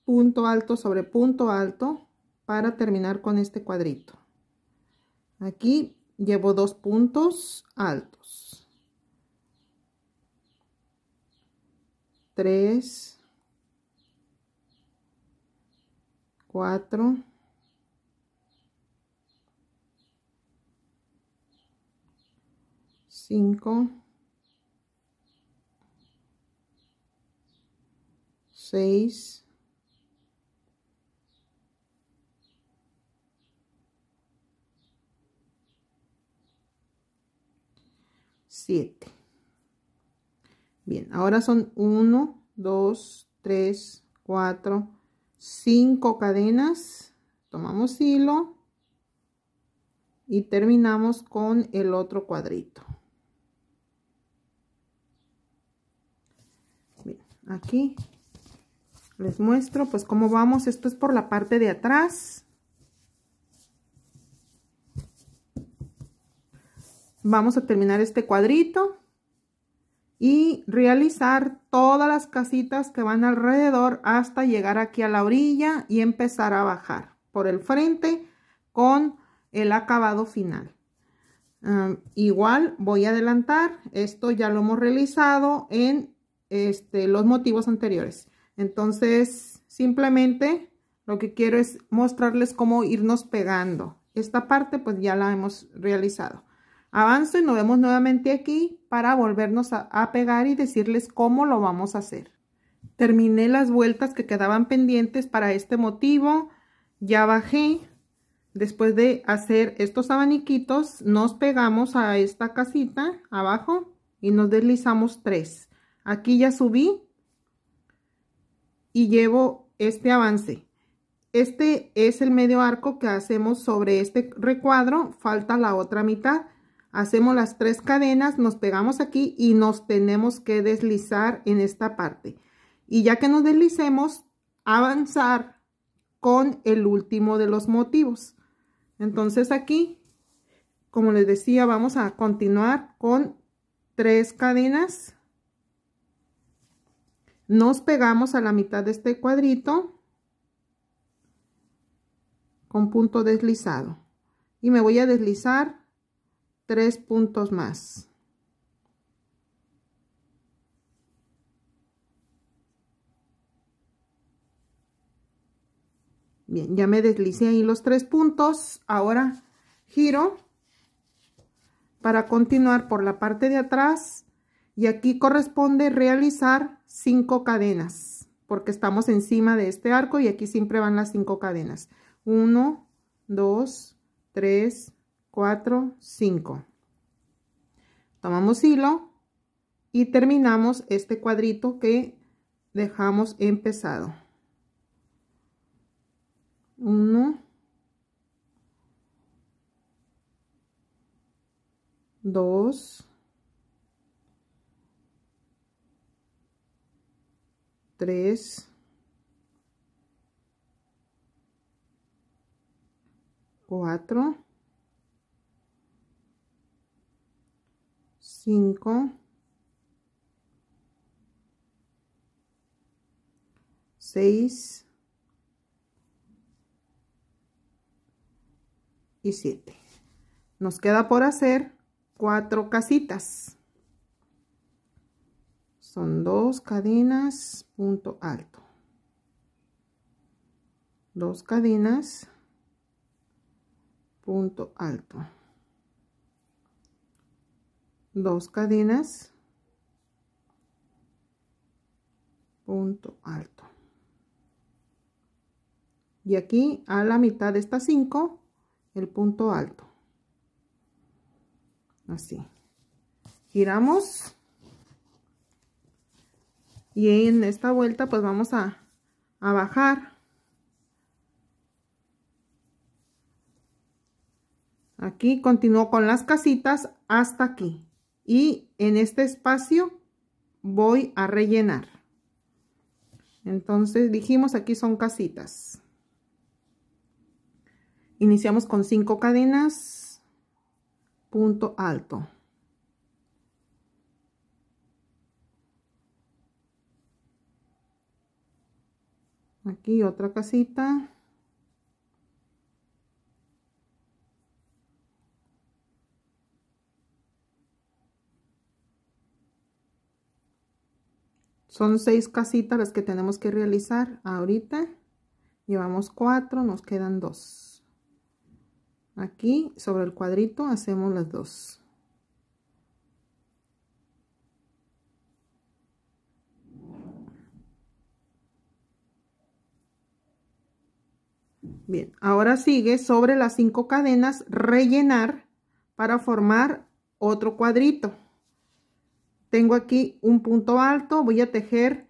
punto alto sobre punto alto para terminar con este cuadrito aquí llevo dos puntos altos tres cuatro 5, 6, 7. Bien, ahora son 1, 2, 3, 4, 5 cadenas. Tomamos hilo y terminamos con el otro cuadrito. aquí les muestro pues cómo vamos esto es por la parte de atrás vamos a terminar este cuadrito y realizar todas las casitas que van alrededor hasta llegar aquí a la orilla y empezar a bajar por el frente con el acabado final igual voy a adelantar esto ya lo hemos realizado en este, los motivos anteriores. Entonces, simplemente lo que quiero es mostrarles cómo irnos pegando. Esta parte pues ya la hemos realizado. Avanzo y nos vemos nuevamente aquí para volvernos a, a pegar y decirles cómo lo vamos a hacer. Terminé las vueltas que quedaban pendientes para este motivo. Ya bajé. Después de hacer estos abaniquitos, nos pegamos a esta casita abajo y nos deslizamos tres. Aquí ya subí y llevo este avance. Este es el medio arco que hacemos sobre este recuadro, falta la otra mitad. Hacemos las tres cadenas, nos pegamos aquí y nos tenemos que deslizar en esta parte. Y ya que nos deslicemos, avanzar con el último de los motivos. Entonces aquí, como les decía, vamos a continuar con tres cadenas nos pegamos a la mitad de este cuadrito con punto deslizado y me voy a deslizar tres puntos más Bien, ya me deslicé ahí los tres puntos. Ahora giro para continuar por la parte de atrás y aquí corresponde realizar 5 cadenas, porque estamos encima de este arco y aquí siempre van las 5 cadenas. 1, 2, 3, 4, 5. Tomamos hilo y terminamos este cuadrito que dejamos empezado. 1, 2, 3, 4, 5, 6 y 7. Nos queda por hacer cuatro casitas son dos cadenas punto alto dos cadenas punto alto dos cadenas punto alto y aquí a la mitad de estas cinco el punto alto así giramos y en esta vuelta pues vamos a, bajar aquí continúo con las casitas hasta aquí y en este espacio voy a rellenar entonces dijimos aquí son casitas iniciamos con cinco cadenas punto alto aquí otra casita son seis casitas las que tenemos que realizar ahorita llevamos cuatro nos quedan dos aquí sobre el cuadrito hacemos las dos Bien, ahora sigue sobre las cinco cadenas rellenar para formar otro cuadrito. Tengo aquí un punto alto, voy a tejer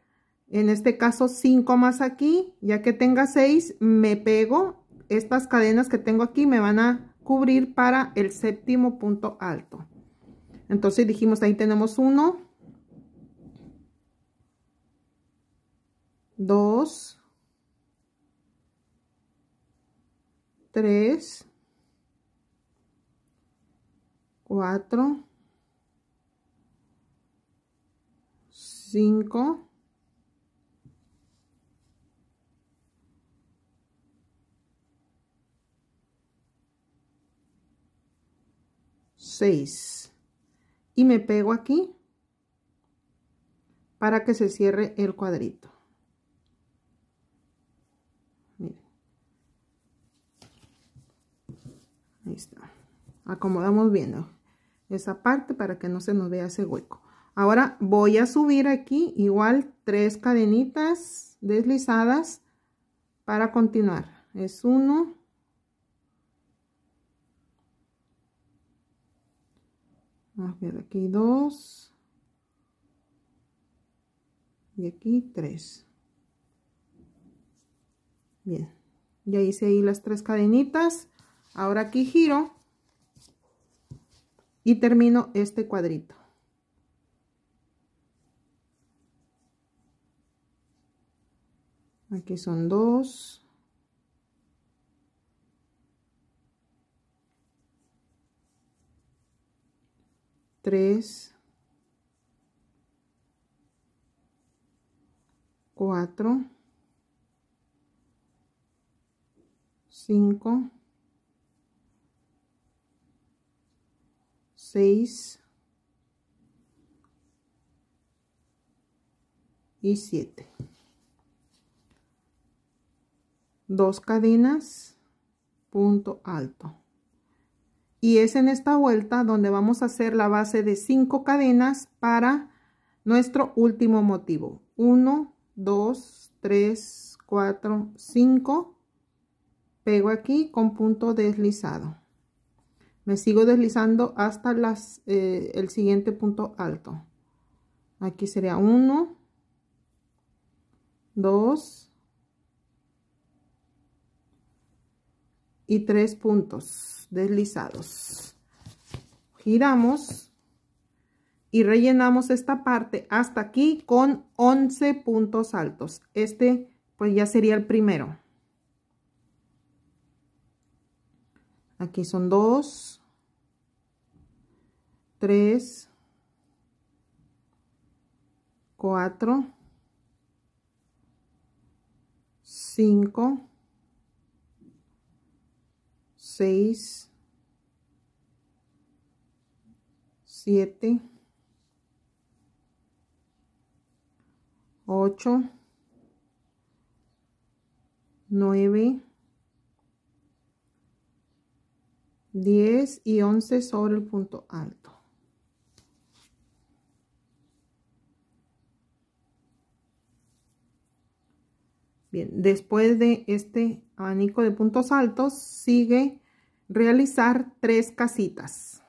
en este caso cinco más aquí, ya que tenga seis me pego, estas cadenas que tengo aquí me van a cubrir para el séptimo punto alto. Entonces dijimos ahí tenemos uno dos. 3, 4, 5, 6 y me pego aquí para que se cierre el cuadrito Ahí está. Acomodamos bien esa parte para que no se nos vea ese hueco. Ahora voy a subir aquí igual tres cadenitas deslizadas para continuar. Es uno. a ver aquí dos. Y aquí tres. Bien. Ya hice ahí las tres cadenitas ahora aquí giro y termino este cuadrito aquí son dos tres cuatro cinco 6 y 7 dos cadenas punto alto y es en esta vuelta donde vamos a hacer la base de 5 cadenas para nuestro último motivo 1 2 3 4 5 pego aquí con punto deslizado me sigo deslizando hasta las, eh, el siguiente punto alto aquí sería 1 2 y tres puntos deslizados giramos y rellenamos esta parte hasta aquí con 11 puntos altos este pues ya sería el primero aquí son dos, tres, cuatro, cinco, seis, siete, ocho, nueve, 10 y 11 sobre el punto alto. Bien, después de este abanico de puntos altos, sigue realizar tres casitas.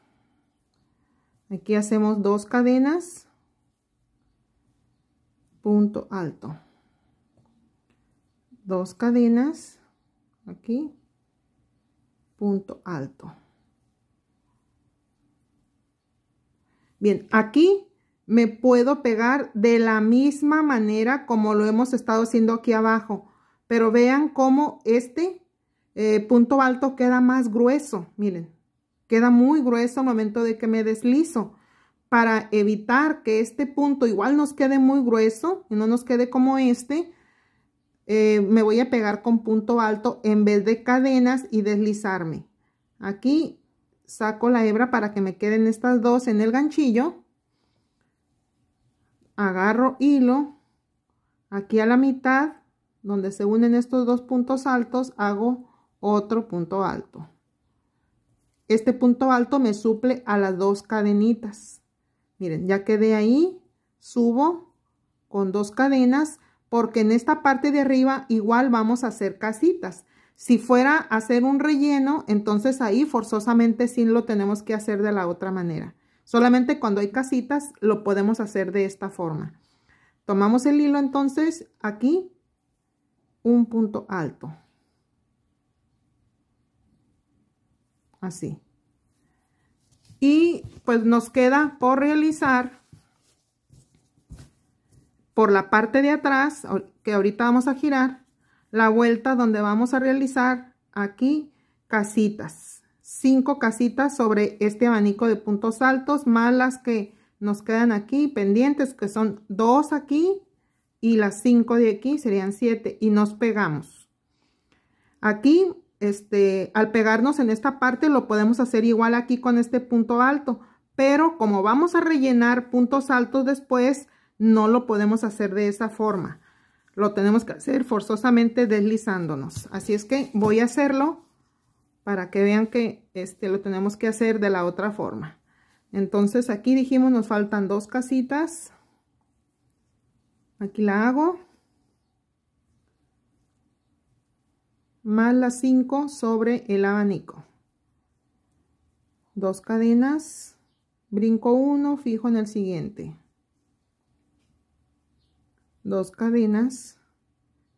Aquí hacemos dos cadenas, punto alto, dos cadenas, aquí, punto alto. Bien, aquí me puedo pegar de la misma manera como lo hemos estado haciendo aquí abajo. Pero vean cómo este eh, punto alto queda más grueso. Miren, queda muy grueso al momento de que me deslizo. Para evitar que este punto igual nos quede muy grueso y no nos quede como este, eh, me voy a pegar con punto alto en vez de cadenas y deslizarme. Aquí saco la hebra para que me queden estas dos en el ganchillo. Agarro hilo. Aquí a la mitad, donde se unen estos dos puntos altos, hago otro punto alto. Este punto alto me suple a las dos cadenitas. Miren, ya quedé ahí. Subo con dos cadenas porque en esta parte de arriba igual vamos a hacer casitas. Si fuera a hacer un relleno, entonces ahí forzosamente sí lo tenemos que hacer de la otra manera. Solamente cuando hay casitas lo podemos hacer de esta forma. Tomamos el hilo entonces aquí, un punto alto. Así. Y pues nos queda por realizar por la parte de atrás, que ahorita vamos a girar, la vuelta donde vamos a realizar aquí casitas. Cinco casitas sobre este abanico de puntos altos, más las que nos quedan aquí pendientes, que son dos aquí y las cinco de aquí serían siete. Y nos pegamos. Aquí, este, al pegarnos en esta parte, lo podemos hacer igual aquí con este punto alto. Pero como vamos a rellenar puntos altos después, no lo podemos hacer de esa forma. Lo tenemos que hacer forzosamente deslizándonos. Así es que voy a hacerlo para que vean que este lo tenemos que hacer de la otra forma. Entonces aquí dijimos nos faltan dos casitas. Aquí la hago. Más las 5 sobre el abanico. Dos cadenas. Brinco uno, fijo en el siguiente dos cadenas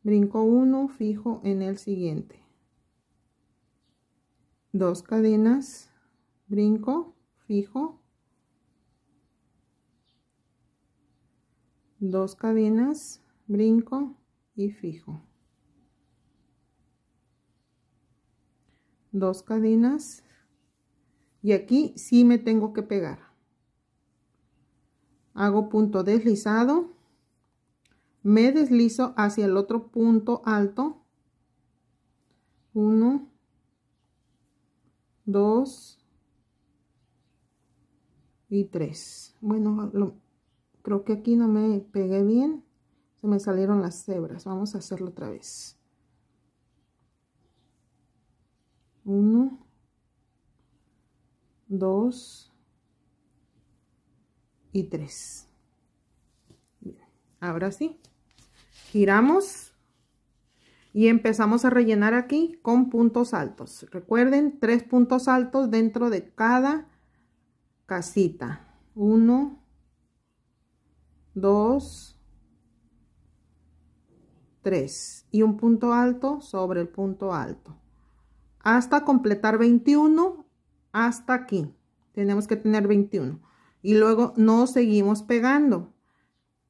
brinco uno fijo en el siguiente dos cadenas brinco fijo dos cadenas brinco y fijo dos cadenas y aquí sí me tengo que pegar hago punto deslizado me deslizo hacia el otro punto alto Uno. Dos. y tres. bueno creo que aquí no me pegué bien se me salieron las cebras vamos a hacerlo otra vez Uno. Dos. y tres. ahora sí giramos y empezamos a rellenar aquí con puntos altos. Recuerden, tres puntos altos dentro de cada casita. Uno, dos, tres. Y un punto alto sobre el punto alto. Hasta completar 21, hasta aquí. Tenemos que tener 21. Y luego no seguimos pegando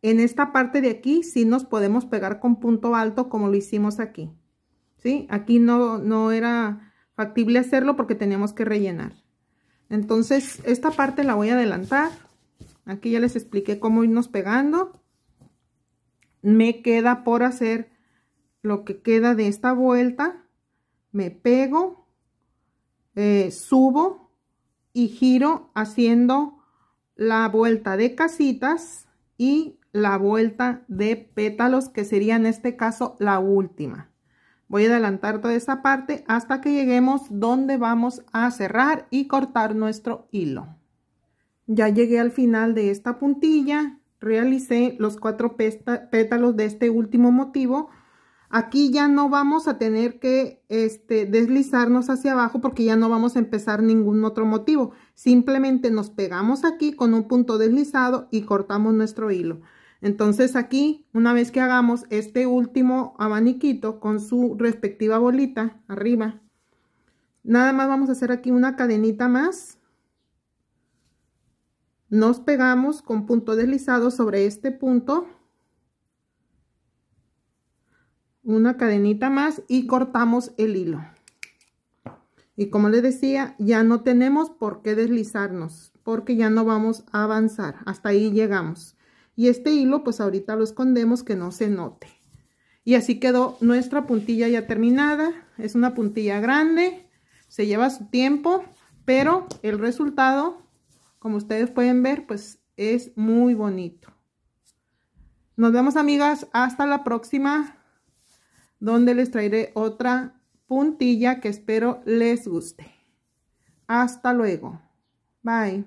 en esta parte de aquí sí nos podemos pegar con punto alto como lo hicimos aquí. ¿Sí? Aquí no, no era factible hacerlo porque teníamos que rellenar. Entonces, esta parte la voy a adelantar. Aquí ya les expliqué cómo irnos pegando. Me queda por hacer lo que queda de esta vuelta. Me pego, eh, subo y giro haciendo la vuelta de casitas y la vuelta de pétalos, que sería en este caso la última. Voy a adelantar toda esa parte hasta que lleguemos donde vamos a cerrar y cortar nuestro hilo. Ya llegué al final de esta puntilla, realicé los cuatro pétalos de este último motivo. Aquí ya no vamos a tener que este, deslizarnos hacia abajo porque ya no vamos a empezar ningún otro motivo. Simplemente nos pegamos aquí con un punto deslizado y cortamos nuestro hilo. Entonces aquí, una vez que hagamos este último abaniquito con su respectiva bolita arriba, nada más vamos a hacer aquí una cadenita más. Nos pegamos con punto deslizado sobre este punto. Una cadenita más y cortamos el hilo. Y como les decía, ya no tenemos por qué deslizarnos porque ya no vamos a avanzar. Hasta ahí llegamos. Y este hilo, pues ahorita lo escondemos que no se note. Y así quedó nuestra puntilla ya terminada. Es una puntilla grande, se lleva su tiempo, pero el resultado, como ustedes pueden ver, pues es muy bonito. Nos vemos amigas, hasta la próxima, donde les traeré otra puntilla que espero les guste. Hasta luego. Bye.